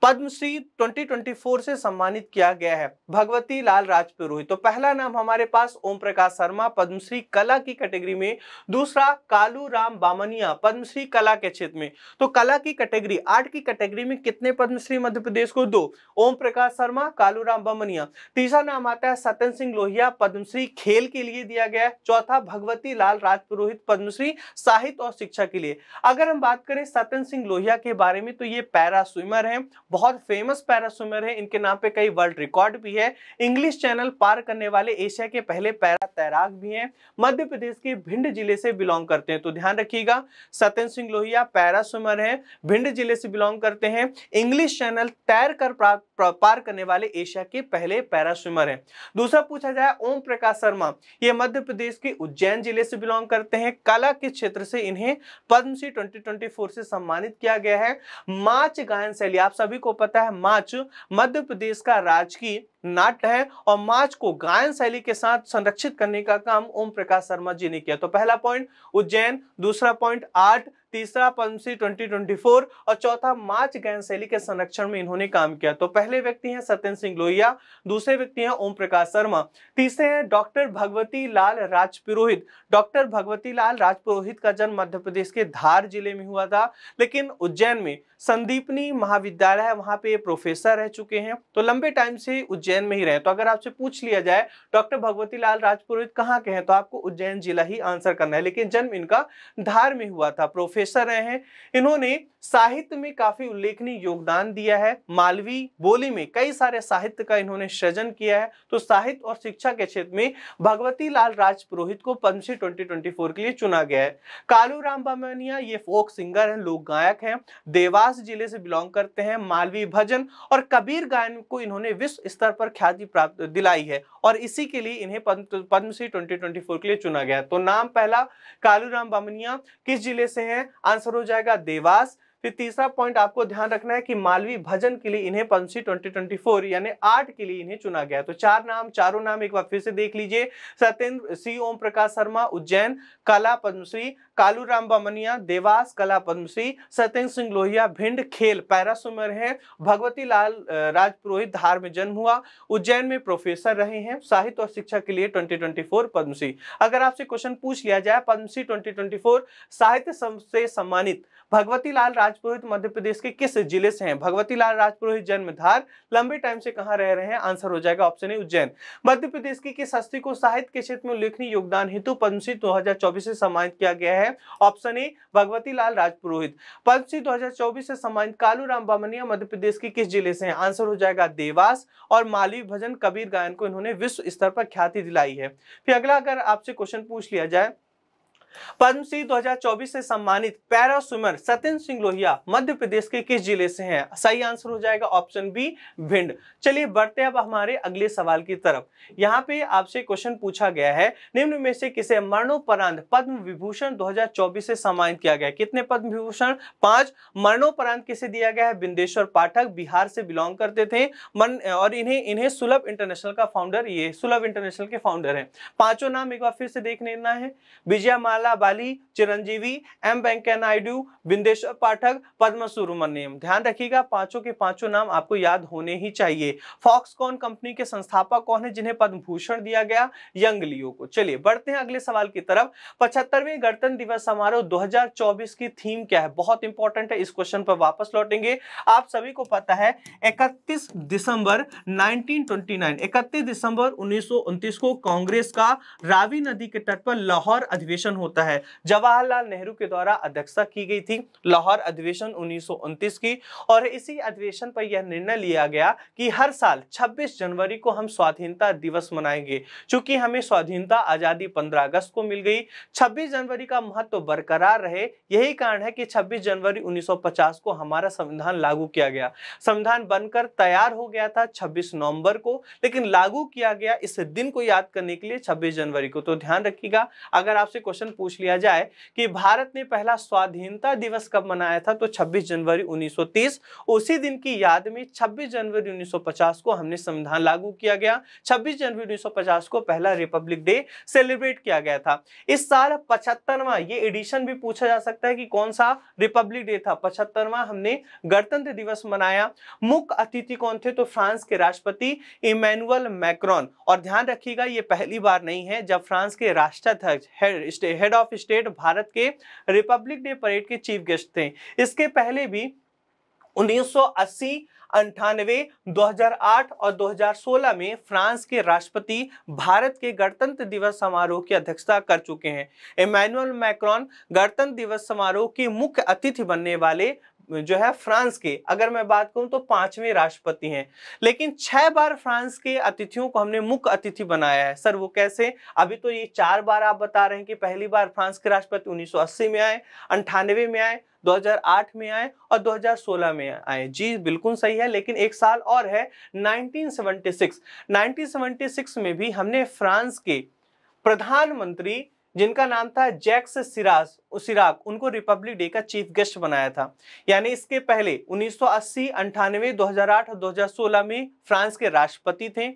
पद्मश्री 2024 से सम्मानित किया गया है भगवती लाल राजपुरोहित तो पहला नाम हमारे पास ओम प्रकाश शर्मा पद्मश्री कला की कैटेगरी में दूसरा कालू राम बामनिया पद्मश्री कला के क्षेत्र में तो कला की कैटेगरी आर्ट की कैटेगरी में कितने पद्मश्री मध्य प्रदेश को दो ओम प्रकाश शर्मा कालू राम बामनिया तीसरा नाम आता है सतन सिंह लोहिया पद्मश्री खेल के लिए दिया गया है चौथा भगवती लाल राजपुरोहित पद्मश्री साहित्य और शिक्षा के लिए अगर हम बात करें सतन सिंह लोहिया के बारे में तो ये पैरा स्विमर है बहुत फेमस पैरास्विमर है इनके नाम पे कई वर्ल्ड रिकॉर्ड भी है इंग्लिश चैनल पार करने वाले एशिया के पहले पैरा तैराक भी हैं मध्य प्रदेश के भिंड जिले से बिलोंग करते हैं तो ध्यान रखिएगा सत्यन सिंह लोहिया पैरा स्विमर है भिंड जिले से बिलोंग करते हैं इंग्लिश चैनल तैर कर पार करने वाले एशिया के पहले पैरा स्विमर है दूसरा पूछा जाए ओम प्रकाश शर्मा ये मध्य प्रदेश के उज्जैन जिले से बिलोंग करते हैं कला के क्षेत्र से इन्हें पद्मश्री फोर से सम्मानित किया गया है मार्च गायन शैली आप सभी को पता है माच मध्य प्रदेश का राजकीय नाट्य है और माच को गायन शैली के साथ संरक्षित करने का काम ओम प्रकाश शर्मा जी ने किया तो पहला पॉइंट उज्जैन दूसरा पॉइंट आर्ट तीसरा पंसी 2024 और चौथा मार्च शैली के संरक्षण में इन्होंने काम किया तो पहले व्यक्ति हैं सत्यन सिंह लोहिया दूसरे व्यक्ति हैं ओम प्रकाश शर्मा तीसरे हैं डॉक्टर भगवती लाल राजपुरोहित डॉक्टर भगवती लाल राजपुरोहित का जन्म मध्य प्रदेश के धार जिले में हुआ था लेकिन उज्जैन में संदीपनी महाविद्यालय है वहां पे प्रोफेसर रह चुके हैं तो लंबे टाइम से उज्जैन में ही रहे तो अगर आपसे पूछ लिया जाए डॉक्टर भगवती लाल राजपुरोहित कहाँ के हैं तो आपको उज्जैन जिला ही आंसर करना है लेकिन जन्म इनका धार में हुआ था प्रोफेसर प्रोफेसर रहे हैं इन्होंने साहित्य में काफी उल्लेखनीय योगदान दिया है मालवी बोली में कई सारे साहित्य का इन्होंने सृजन किया है तो साहित्य और शिक्षा के क्षेत्र में भगवती लाल राज पुरोहित को पद्मश्री 2024 के लिए चुना गया है कालू राम बामनिया ये फोक सिंगर हैं लोक गायक हैं देवास जिले से बिलोंग करते हैं मालवी भजन और कबीर गायन को इन्होंने विश्व स्तर पर ख्याति प्राप्त दिलाई है और इसी के लिए इन्हें पद्मश्री 2024 के लिए चुना गया तो नाम पहला कालू राम बामनिया किस जिले से हैं आंसर हो जाएगा देवास फिर तीसरा पॉइंट आपको ध्यान रखना है कि मालवी भजन के लिए इन्हें पंसी 2024 यानी आर्ट के लिए इन्हें चुना गया तो चार नाम चारों नाम एक बार फिर से देख लीजिए सत्येंद्र सी ओम प्रकाश शर्मा उज्जैन कला पद्मश्री कालूराम बमनिया देवास कला पद्मश्री सत्यन सिंह लोहिया भिंड खेल पैरा सुमर है भगवती लाल राजपुरोहित धार में जन्म हुआ उज्जैन में प्रोफेसर रहे हैं साहित्य और शिक्षा के लिए 2024 पद्मश्री अगर आपसे क्वेश्चन पूछ लिया जाए पद्मश्री 2024 साहित्य से सम्मानित भगवती लाल राजपुरोहित मध्य प्रदेश के किस जिले से हैं भगवती लाल राजपुरोहित जन्म धार लंबे टाइम से कहाँ रह रहे हैं आंसर हो जाएगा ऑप्शन ए उज्जैन मध्य प्रदेश की किस हस्ती को साहित्य के क्षेत्र में उल्लेखनीय योगदान हेतु पद्मश्री दो से सम्मानित किया गया है है ऑप्शन ए भगवती लाल राजपुरोहित दो हजार चौबीस से सम्मानित कालू राम बामनिया मध्य प्रदेश के किस जिले से है आंसर हो जाएगा देवास और माली भजन कबीर गायन को इन्होंने विश्व स्तर पर ख्याति दिलाई है फिर अगला अगर आपसे क्वेश्चन पूछ लिया जाए पद्मश्री 2024 से सम्मानित पैरा स्विमर सत्येंद्र सिंह लोहिया मध्य प्रदेश के किस जिले से हैं सही आंसर हो जाएगा ऑप्शन बी भिंड चलिए बढ़ते हैं अब हमारे अगले सवाल की तरफ यहाँ पे आपसे क्वेश्चन पूछा गया है निम्न में से किसे मरणोपरांत पद्म विभूषण 2024 से सम्मानित किया गया कितने पद्म विभूषण पांच मरणोपरांत किसे दिया गया है बिंदेश्वर पाठक बिहार से बिलोंग करते थे मन और इन्हें इन्हें सुलभ इंटरनेशनल का फाउंडर ये सुलभ इंटरनेशनल के फाउंडर है पांचों नाम एक बार फिर से देख लेना है विजया माला बाला बाली चिरंजीवी एम वेंकैया नायडू बिंदेश्वर पाठक पद्म सुब्रमण्यम ध्यान रखिएगा पांचों के पांचों नाम आपको याद होने ही चाहिए फॉक्सकॉन कंपनी के संस्थापक कौन है जिन्हें पद्म भूषण दिया गया यंग लियो को चलिए बढ़ते हैं अगले सवाल की तरफ पचहत्तरवें गणतंत्र दिवस समारोह 2024 की थीम क्या है बहुत इंपॉर्टेंट है इस क्वेश्चन पर वापस लौटेंगे आप सभी को पता है इकतीस दिसंबर 1929 31 दिसंबर उन्नीस को कांग्रेस का रावी नदी के तट पर लाहौर अधिवेशन होता होता है जवाहरलाल नेहरू के द्वारा अध्यक्षता की गई थी लाहौर अधिवेशन उन्नीस की और इसी अधिवेशन पर यह निर्णय लिया गया कि हर साल 26 जनवरी को हम स्वाधीनता दिवस मनाएंगे चूंकि हमें स्वाधीनता आज़ादी 15 अगस्त को मिल गई 26 जनवरी का महत्व बरकरार रहे यही कारण है कि 26 जनवरी 1950 को हमारा संविधान लागू किया गया संविधान बनकर तैयार हो गया था 26 नवंबर को लेकिन लागू किया गया इस दिन को याद करने के लिए 26 जनवरी को तो ध्यान रखिएगा अगर आपसे क्वेश्चन पूछ लिया जाए कि भारत ने पहला स्वाधीनता दिवस कब मनाया था तो 26 जनवरी 1930 उसी दिन की याद में 26 जनवरी 1950 को हमने संविधान लागू किया गया 26 जनवरी 1950 को पहला रिपब्लिक डे सेलिब्रेट किया गया था इस साल पचहत्तरवा ये एडिशन भी पूछा जा सकता है कि कौन सा रिपब्लिक डे था पचहत्तरवा हमने गणतंत्र दिवस मनाया मुख्य अतिथि कौन थे तो फ्रांस के राष्ट्रपति इमैनुअल मैक्रॉन और ध्यान रखिएगा ये पहली बार नहीं है जब फ्रांस के राष्ट्राध्यक्ष हेड ऑफ स्टेट भारत के रिपब्लिक डे परेड के चीफ गेस्ट थे इसके पहले भी 1980 अंठानवे 2008 और 2016 में फ्रांस के राष्ट्रपति भारत के गणतंत्र दिवस समारोह की अध्यक्षता कर चुके हैं इमैनुअल मैक्रॉन गणतंत्र दिवस समारोह के मुख्य अतिथि बनने वाले जो है फ्रांस के अगर मैं बात करूं तो पांचवें राष्ट्रपति हैं लेकिन छह बार फ्रांस के अतिथियों को हमने मुख्य अतिथि बनाया है सर वो कैसे अभी तो ये चार बार आप बता रहे हैं कि पहली बार फ्रांस के राष्ट्रपति 1980 में आए अंठानवे में आए 2008 में आए और 2016 में आए जी बिल्कुल सही है लेकिन एक साल और है नाइनटीन सेवनटी में भी हमने फ्रांस के प्रधानमंत्री जिनका नाम था जैक्स सिराज सिराग उनको रिपब्लिक डे का चीफ गेस्ट बनाया था यानी इसके पहले 1980, अंठानवे 2008 हजार सोलह में फ्रांस के राष्ट्रपति थे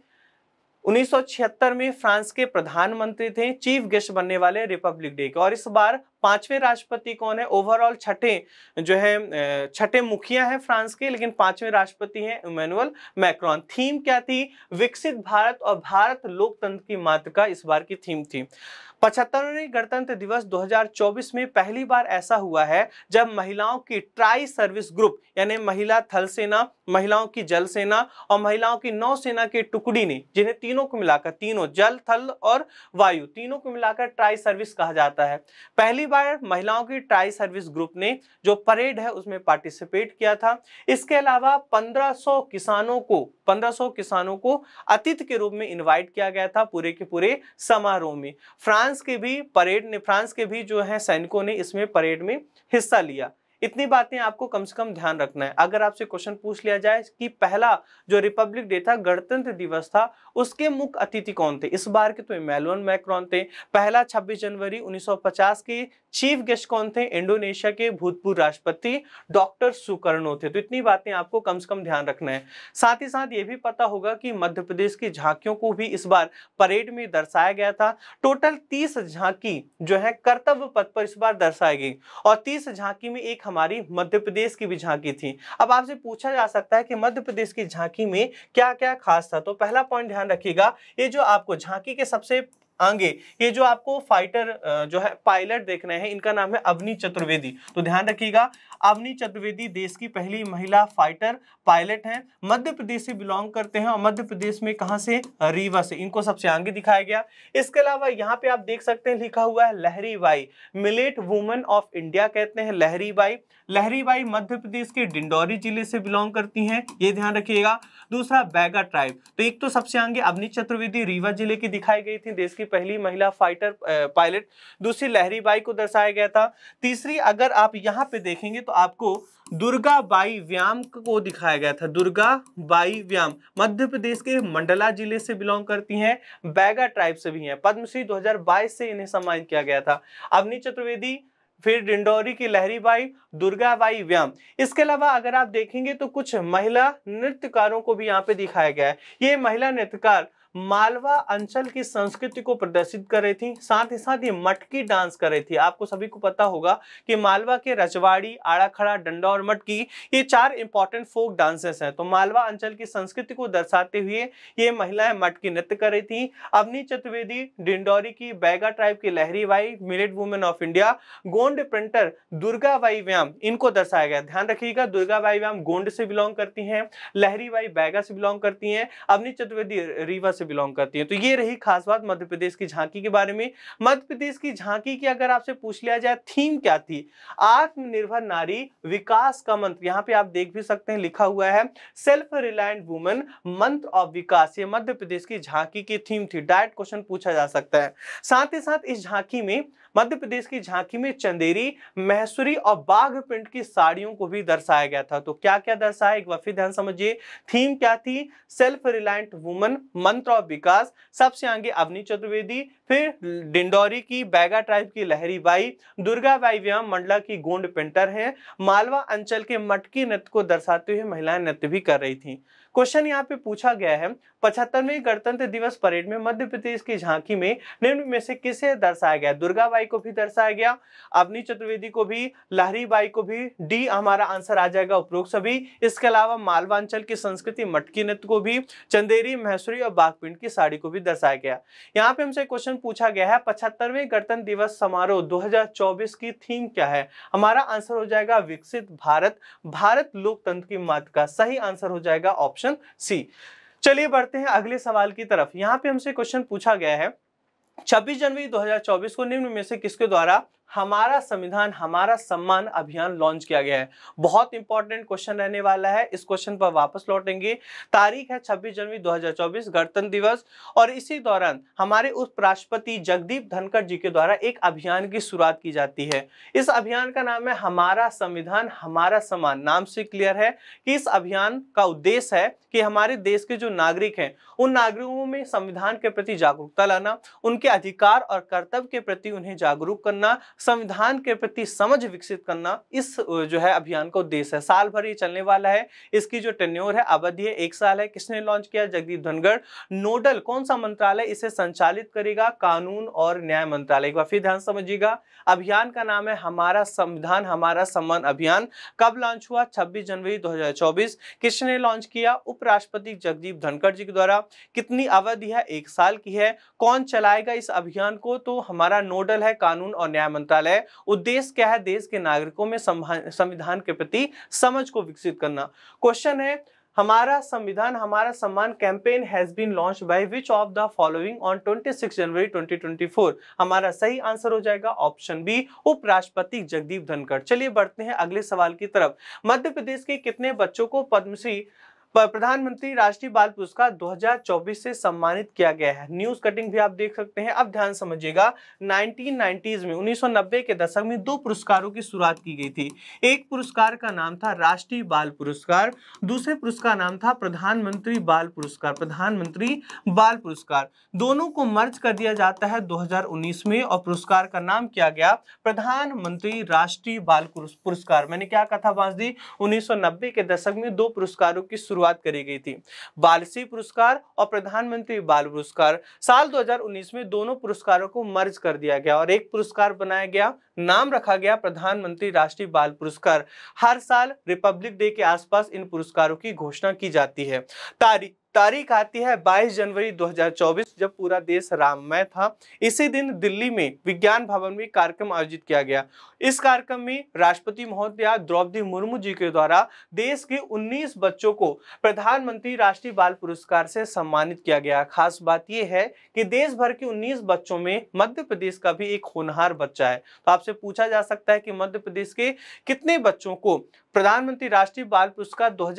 1976 में फ्रांस के प्रधानमंत्री थे चीफ गेस्ट बनने वाले रिपब्लिक डे के और इस बार पांचवें राष्ट्रपति कौन है ओवरऑल छठे जो है छठे मुखिया हैं फ्रांस के लेकिन पांचवें राष्ट्रपति हैं इमेनुअल मैक्रॉन थीम क्या थी विकसित भारत और भारत लोकतंत्र की मात्र का इस बार की थीम थी पचहत्तरवें गणतंत्र दिवस 2024 में पहली बार ऐसा हुआ है जब महिलाओं की ट्राई सर्विस ग्रुप यानी महिला थल सेना महिलाओं की जल सेना और महिलाओं की नौसेना की टुकड़ी ने जिन्हें तीनों को मिलाकर तीनों जल थल और वायु तीनों को मिलाकर ट्राई सर्विस कहा जाता है पहली बार महिलाओं की ट्राई सर्विस ग्रुप ने जो परेड है उसमें पार्टिसिपेट किया था इसके अलावा पंद्रह किसानों को 1500 किसानों को अतिथि के रूप में इनवाइट किया गया था पूरे के पूरे समारोह में फ्रांस के भी परेड ने फ्रांस के भी जो है सैनिकों ने इसमें परेड में हिस्सा लिया इतनी बातें आपको कम से कम ध्यान रखना है अगर आपसे क्वेश्चन पूछ लिया जाए कि पहला जो रिपब्लिक डे था गणतंत्र दिवस था उसके मुख्य अतिथि कौन थे इस बार के तो इमेलवन मैक्रॉन थे पहला 26 जनवरी 1950 के चीफ गेस्ट कौन थे इंडोनेशिया के भूतपूर्व राष्ट्रपति डॉक्टर सुकर्णो थे तो इतनी बातें आपको कम से कम ध्यान रखना है साथ ही साथ ये भी पता होगा कि मध्य प्रदेश की झांकियों को भी इस बार परेड में दर्शाया गया था टोटल तीस झांकी जो है कर्तव्य पथ पर इस बार दर्शाई गई और तीस झांकी में एक हमारी मध्य प्रदेश की भी झांकी थी अब आपसे पूछा जा सकता है कि मध्य प्रदेश की झांकी में क्या क्या खास था तो पहला पॉइंट ध्यान रखिएगा ये जो आपको झांकी के सबसे आगे ये जो आपको फाइटर जो है पायलट देख रहे हैं इनका नाम है अवनी चतुर्वेदी तो ध्यान रखिएगा अवनी चतुर्वेदी देश की पहली महिला फाइटर पायलट हैं मध्य प्रदेश से बिलोंग करते हैं और मध्य प्रदेश में कहाँ से रीवा से इनको सबसे आगे दिखाया गया इसके अलावा यहाँ पे आप देख सकते हैं लिखा हुआ है Lahari Bai millet women of India कहते हैं लहरी बाई लहरी बाई मध्य प्रदेश के डिंडौरी जिले से बिलोंग करती हैं ये ध्यान रखिएगा दूसरा बैगा ट्राइब तो एक तो सबसे आगे अवनी चतुर्वेदी रीवा जिले की दिखाई गई थी देश की की पहली महिला फाइटर पायलट दूसरी लहरी बाई को दर्शाया गया था तीसरी अगर आप यहाँ पे देखेंगे तो आपको दुर्गा बाई व्याम को दिखाया गया था दुर्गा बाई व्याम मध्य प्रदेश के मंडला जिले से बिलोंग करती हैं बैगा ट्राइब से भी हैं पद्मश्री 2022 से इन्हें सम्मानित किया गया था अवनी चतुर्वेदी फिर डिंडोरी की लहरी बाई दुर्गा बाई व्याम इसके अलावा अगर आप देखेंगे तो कुछ महिला नृत्यकारों को भी यहाँ पे दिखाया गया है ये महिला नृत्यकार मालवा अंचल की संस्कृति को प्रदर्शित कर रही थी साथ ही साथ ये मटकी डांस कर रही थी आपको सभी को पता होगा कि मालवा के रजवाड़ी आड़ाखड़ा डंडा और मटकी ये चार इंपॉर्टेंट फोक डांसेस हैं तो मालवा अंचल की संस्कृति को दर्शाते हुए ये महिलाएं मटकी नृत्य कर रही थी अवनी चतुर्वेदी डिंडोरी की बैगा ट्राइब की Lahari Bai millet women of India Gond printer Durga Bai Vyam इनको दर्शाया गया ध्यान रखिएगा दुर्गा बाई व्याम गोंड से बिलोंग करती है लहरी बाई बैगा से बिलोंग करती है अवनी चतुर्वेदी रिवर्स से बिलोंग करती हैं तो ये रही खास बात मध्य प्रदेश की झांकी के बारे में मध्य प्रदेश की झांकी की अगर आपसे पूछ लिया जाए थीम क्या थी आत्मनिर्भर नारी विकास का मंत्र यहाँ पे आप देख भी सकते हैं लिखा हुआ है self reliant women mantra of Vikas ये मध्य प्रदेश की झांकी की थीम थी डायरेक्ट क्वेश्चन पूछा जा सकता है साथ ही साथ इस झांकी में मध्य प्रदेश की झांकी में चंदेरी महसूरी और बाघ प्रिंट की साड़ियों को भी दर्शाया गया था तो क्या क्या दर्शाया एक बार फिर ध्यान समझिए थीम क्या थी सेल्फ रिलायंट वुमन मंत्र और विकास सबसे आगे अवनी चतुर्वेदी फिर डिंडोरी की बैगा ट्राइब की लहरी बाई दुर्गा बाई व्याम मंडला की गोंड पेंटर है मालवा अंचल के मटकी नृत्य को दर्शाते हुए महिलाएं नृत्य भी कर रही थी क्वेश्चन यहाँ पे पूछा गया है पचहत्तरवे गणतंत्र दिवस परेड में मध्य प्रदेश की झांकी में निम्न में से किसे दर्शाया गया दुर्गा बाई को भी दर्शाया गया अवनी चतुर्वेदी को भी लहरी बाई को भी डी हमारा आंसर आ जाएगा उपरोक्त सभी इसके अलावा मालवांचल की संस्कृति मटकी नृत्य को भी चंदेरी महसूरी और बागपिंड की साड़ी को भी दर्शाया गया यहाँ पे हमसे क्वेश्चन पूछा गया है पचहत्तरवें गणतंत्र दिवस समारोह दो की थीम क्या है हमारा आंसर हो जाएगा विकसित भारत भारत लोकतंत्र की मात का सही आंसर हो जाएगा ऑप्शन सी चलिए बढ़ते हैं अगले सवाल की तरफ यहाँ पे हमसे क्वेश्चन पूछा गया है 26 जनवरी 2024 को निम्न में से किसके द्वारा हमारा संविधान हमारा सम्मान अभियान लॉन्च किया गया है बहुत इंपॉर्टेंट क्वेश्चन रहने वाला है इस क्वेश्चन पर वापस लौटेंगे तारीख है 26 जनवरी 2024 गणतंत्र दिवस और इसी दौरान हमारे उपराष्ट्रपति जगदीप धनखड़ जी के द्वारा एक अभियान की शुरुआत की जाती है इस अभियान का नाम है हमारा संविधान हमारा सम्मान नाम से क्लियर है कि इस अभियान का उद्देश्य है कि हमारे देश के जो नागरिक हैं उन नागरिकों में संविधान के प्रति जागरूकता लाना उनके अधिकार और कर्तव्य के प्रति उन्हें जागरूक करना संविधान के प्रति समझ विकसित करना इस जो है अभियान का उद्देश्य है साल भर ये चलने वाला है इसकी जो टेन्योर है अवधि है एक साल है किसने लॉन्च किया जगदीप धनगढ़ नोडल कौन सा मंत्रालय इसे संचालित करेगा कानून और न्याय मंत्रालय एक बार फिर ध्यान समझिएगा अभियान का नाम है हमारा संविधान हमारा सम्मान अभियान कब लॉन्च हुआ छब्बीस जनवरी दो किसने लॉन्च किया उपराष्ट्रपति जगदीप धनखड़ जी के द्वारा कितनी अवधि है एक साल की है कौन चलाएगा इस अभियान को तो हमारा नोडल है कानून और न्याय मंत्रालय उद्देश्य क्या है देश के नागरिकों में संविधान के प्रति समझ को विकसित करना क्वेश्चन है हमारा संविधान हमारा सम्मान campaign has been launch by which of the following on 26 January 2024 हमारा सही आंसर हो जाएगा ऑप्शन बी उपराष्ट्रपति जगदीप धनखड़ चलिए बढ़ते हैं अगले सवाल की तरफ मध्य प्रदेश के कितने बच्चों को पद्मश्री प्रधानमंत्री राष्ट्रीय बाल पुरस्कार 2024 से सम्मानित किया गया है न्यूज कटिंग भी आप देख सकते हैं अब ध्यान समझिएगा 1990s में 1990 के दशक में दो पुरस्कारों की शुरुआत की गई थी एक पुरस्कार का नाम था राष्ट्रीय बाल पुरस्कार दूसरे पुरस्कार नाम था प्रधानमंत्री बाल पुरस्कार प्रधानमंत्री बाल पुरस्कार दोनों को मर्ज कर दिया जाता है दो में और पुरस्कार का नाम किया गया प्रधानमंत्री राष्ट्रीय बाल पुरस्कार मैंने क्या कहा था बांसदी 1990 के दशक में दो पुरस्कारों की शुरुआत करी गई थी बालसी पुरस्कार और प्रधानमंत्री बाल पुरस्कार साल 2019 में दोनों पुरस्कारों को मर्ज कर दिया गया और एक पुरस्कार बनाया गया नाम रखा गया प्रधानमंत्री राष्ट्रीय बाल पुरस्कार हर साल रिपब्लिक डे के आसपास इन पुरस्कारों की घोषणा की जाती है तारीख तारीख आती है 22 जनवरी 2024 जब पूरा देश राममय था इसी दिन दिल्ली में विज्ञान भवन में कार्यक्रम आयोजित किया गया इस कार्यक्रम में राष्ट्रपति महोदया द्रौपदी मुर्मू जी के द्वारा देश के 19 बच्चों को प्रधानमंत्री राष्ट्रीय बाल पुरस्कार से सम्मानित किया गया खास बात यह है कि देश भर के 19 बच्चों में मध्य प्रदेश का भी एक होनहार बच्चा है तो आपसे पूछा जा सकता है कि मध्य प्रदेश के कितने बच्चों को प्रधानमंत्री राष्ट्रीय बाल पुरस्कार दो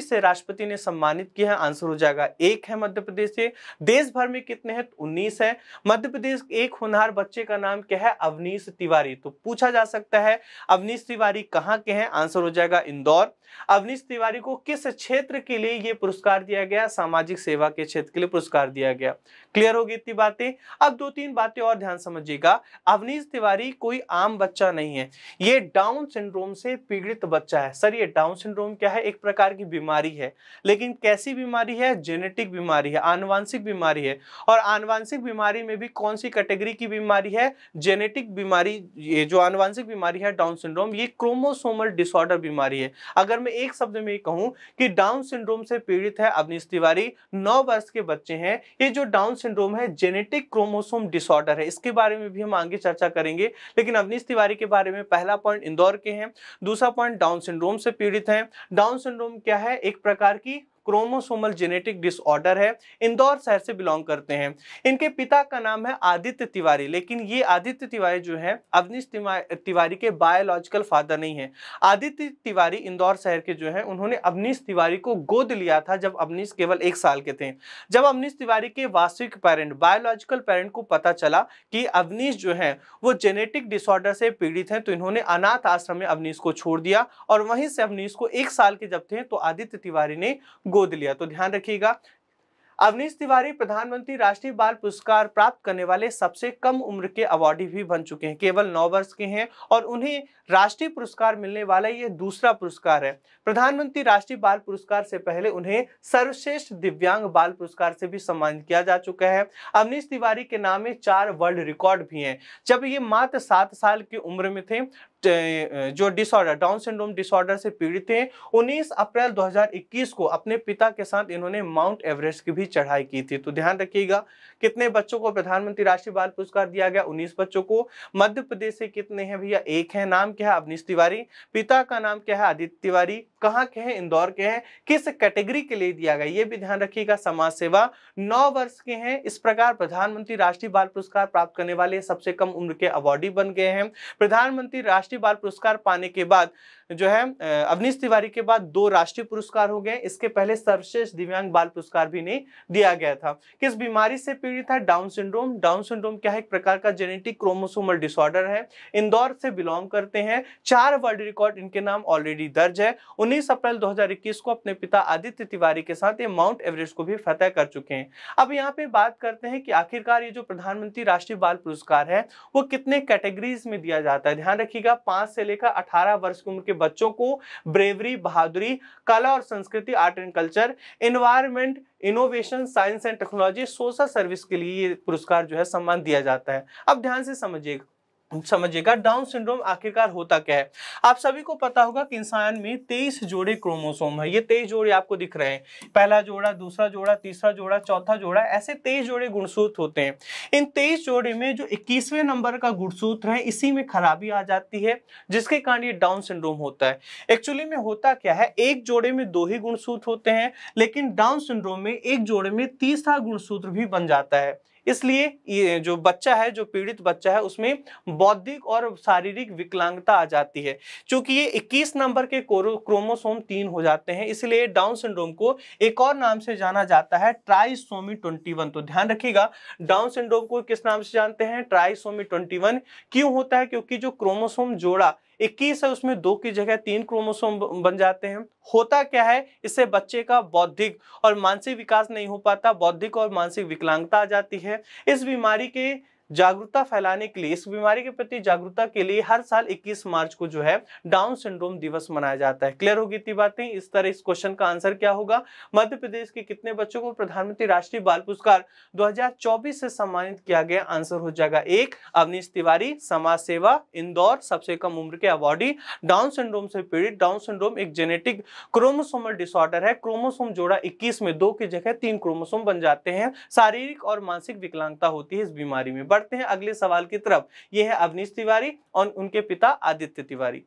से राष्ट्रपति ने सम्मानित किया है आंसर आंसर हो जाएगा एक है मध्य प्रदेश से देश भर में कितने हैं तो उन्नीस है मध्य प्रदेश एक होनहार बच्चे का नाम क्या है अवनीश तिवारी तो पूछा जा सकता है अवनीश तिवारी कहाँ के हैं आंसर हो जाएगा इंदौर अवनीश तिवारी को किस क्षेत्र के लिए ये पुरस्कार दिया गया सामाजिक सेवा के क्षेत्र के लिए पुरस्कार दिया गया क्लियर होगी इतनी बातें अब दो तीन बातें और ध्यान समझिएगा अवनीश तिवारी कोई आम बच्चा नहीं है ये डाउन सिंड्रोम से पीड़ित बच्चा है सर ये डाउन सिंड्रोम क्या है एक प्रकार की बीमारी है लेकिन कैसी बीमारी है जेनेटिक बीमारी है आनुवांशिक बीमारी है और आनुवांशिक बीमारी में भी कौन सी कैटेगरी की बीमारी है जेनेटिक बीमारी ये जो आनुवांशिक बीमारी है डाउन सिंड्रोम ये क्रोमोसोमल डिसऑर्डर बीमारी है अगर मैं एक शब्द में कहूँ कि डाउन सिंड्रोम से पीड़ित है अवनीश तिवारी नौ वर्ष के बच्चे हैं ये जो डाउन सिंड्रोम है जेनेटिक क्रोमोसोम डिसऑर्डर है इसके बारे में भी हम आगे चर्चा करेंगे लेकिन अवनीश तिवारी के बारे में पहला पॉइंट इंदौर के हैं दूसरा पॉइंट डाउन सिंड्रोम से पीड़ित हैं डाउन सिंड्रोम क्या है एक प्रकार की क्रोमोसोमल जेनेटिक डिसऑर्डर है इंदौर शहर से बिलोंग करते हैं इनके पिता का नाम है आदित्य तिवारी लेकिन ये आदित्य तिवारी जो है अवनीश तिवारी के बायोलॉजिकल फादर नहीं है आदित्य तिवारी इंदौर शहर के जो है उन्होंने अवनीश तिवारी को गोद लिया था जब अवनीश केवल एक साल के थे जब अवनीश तिवारी के वास्तविक पेरेंट बायोलॉजिकल पेरेंट को पता चला कि अवनीश जो है वो जेनेटिक डिसऑर्डर से पीड़ित हैं तो इन्होंने अनाथ आश्रम में अवनीश को छोड़ दिया और वहीं से अवनीश को एक साल के जब थे तो आदित्य तिवारी ने गोद लिया तो ध्यान रखिएगा अवनीश तिवारी प्रधानमंत्री राष्ट्रीय बाल पुरस्कार प्राप्त करने वाले सबसे कम उम्र के अवार्डी भी बन चुके हैं केवल नौ वर्ष के हैं और उन्हें राष्ट्रीय पुरस्कार मिलने वाला यह दूसरा पुरस्कार है प्रधानमंत्री राष्ट्रीय बाल पुरस्कार से पहले उन्हें सर्वश्रेष्ठ दिव्यांग बाल पुरस्कार से भी सम्मानित किया जा चुका है अवनीश तिवारी के नाम में चार वर्ल्ड रिकॉर्ड भी हैं जब ये मात्र सात साल की उम्र में थे जो डिसऑर्डर डाउन सिंड्रोम डिसऑर्डर से पीड़ित थे 19 अप्रैल 2021 को अपने पिता के साथ इन्होंने माउंट एवरेस्ट की भी चढ़ाई की थी तो ध्यान रखिएगा कितने बच्चों को प्रधानमंत्री राष्ट्रीय बाल पुरस्कार दिया गया उन्नीस बच्चों को मध्य प्रदेश से कितने हैं भैया एक है नाम क्या है अवनीश तिवारी पिता का नाम क्या है आदित्य तिवारी कहाँ के हैं इंदौर के हैं किस कैटेगरी के लिए दिया गया ये भी ध्यान रखिएगा समाज सेवा नौ वर्ष के हैं इस प्रकार प्रधानमंत्री राष्ट्रीय बाल पुरस्कार प्राप्त करने वाले सबसे कम उम्र के अवार्डी बन गए हैं प्रधानमंत्री राष्ट्रीय बाल पुरस्कार पाने के बाद जो है अवनीश तिवारी के बाद दो राष्ट्रीय पुरस्कार हो गए इसके पहले सर्वश्रेष्ठ दिव्यांग बाल पुरस्कार भी नहीं दिया गया था किस बीमारी से पीड़ित है डाउन सिंड्रोम डाउन सिंड्रोम क्या है एक प्रकार का जेनेटिक क्रोमोसोमल डिसऑर्डर है इंदौर से बिलोंग करते हैं चार वर्ल्ड रिकॉर्ड इनके नाम ऑलरेडी दर्ज है उन्नीस अप्रैल दो को अपने पिता आदित्य तिवारी के साथ ये माउंट एवरेस्ट को भी फतेह कर चुके हैं अब यहाँ पे बात करते हैं कि आखिरकार ये जो प्रधानमंत्री राष्ट्रीय बाल पुरस्कार है वो कितने कैटेगरीज में दिया जाता है ध्यान रखिएगा पांच से लेकर अठारह वर्ष की उम्र के बच्चों को ब्रेवरी बहादुरी कला और संस्कृति art and culture environment innovation science and technology social service के लिए ये पुरस्कार जो है सम्मान दिया जाता है अब ध्यान से समझिएगा समझिएगा डाउन सिंड्रोम आखिरकार होता क्या है आप सभी को पता होगा कि इंसान में तेईस जोड़े क्रोमोसोम है ये तेईस जोड़े आपको दिख रहे हैं पहला जोड़ा दूसरा जोड़ा तीसरा जोड़ा चौथा जोड़ा ऐसे तेईस जोड़े गुणसूत्र होते हैं इन तेईस जोड़े में जो इक्कीसवें नंबर का गुणसूत्र है इसी में खराबी आ जाती है जिसके कारण ये डाउन सिंड्रोम होता है एक्चुअली में होता क्या है एक जोड़े में दो ही गुणसूत्र होते हैं लेकिन डाउन सिंड्रोम में एक जोड़े में तीसरा गुणसूत्र भी बन जाता है इसलिए ये जो बच्चा है जो पीड़ित बच्चा है उसमें बौद्धिक और शारीरिक विकलांगता आ जाती है क्योंकि ये 21 नंबर के क्रोमोसोम तीन हो जाते हैं इसलिए डाउन सिंड्रोम को एक और नाम से जाना जाता है ट्राइसोमी ट्वेंटी तो ध्यान रखिएगा डाउन सिंड्रोम को किस नाम से जानते हैं ट्राइसोमी ट्वेंटी क्यों होता है क्योंकि जो क्रोमोसोम जोड़ा इक्कीस है उसमें दो की जगह तीन क्रोमोसोम बन जाते हैं होता क्या है इससे बच्चे का बौद्धिक और मानसिक विकास नहीं हो पाता बौद्धिक और मानसिक विकलांगता आ जाती है इस बीमारी के जागरूकता फैलाने के लिए इस बीमारी के प्रति जागरूकता के लिए हर साल 21 मार्च को जो है डाउन सिंड्रोम दिवस मनाया जाता है क्लियर होगी इतनी बातें इस तरह इस क्वेश्चन का आंसर क्या होगा मध्य प्रदेश के कितने बच्चों को प्रधानमंत्री राष्ट्रीय बाल पुरस्कार 2024 से सम्मानित किया गया आंसर हो जाएगा एक अवनीश तिवारी समाज सेवा इंदौर सबसे कम उम्र के अवॉर्डी डाउन सिंड्रोम से पीड़ित डाउन सिंड्रोम एक जेनेटिक क्रोमोसोमल डिसऑर्डर है क्रोमोसोम जोड़ा इक्कीस में दो की जगह तीन क्रोमोसोम बन जाते हैं शारीरिक और मानसिक विकलांगता होती है इस बीमारी में बढ़ते हैं अगले सवाल की तरफ ये है अवनीश तिवारी और उनके पिता आदित्य तिवारी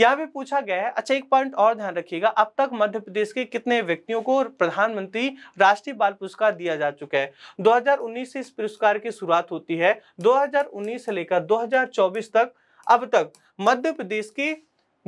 यहाँ पे पूछा गया है अच्छा एक पॉइंट और ध्यान रखिएगा अब तक मध्य प्रदेश के कितने व्यक्तियों को प्रधानमंत्री राष्ट्रीय बाल पुरस्कार दिया जा चुका है 2019 से इस पुरस्कार की शुरुआत होती है 2019 से लेकर 2024 तक अब तक मध्य प्रदेश के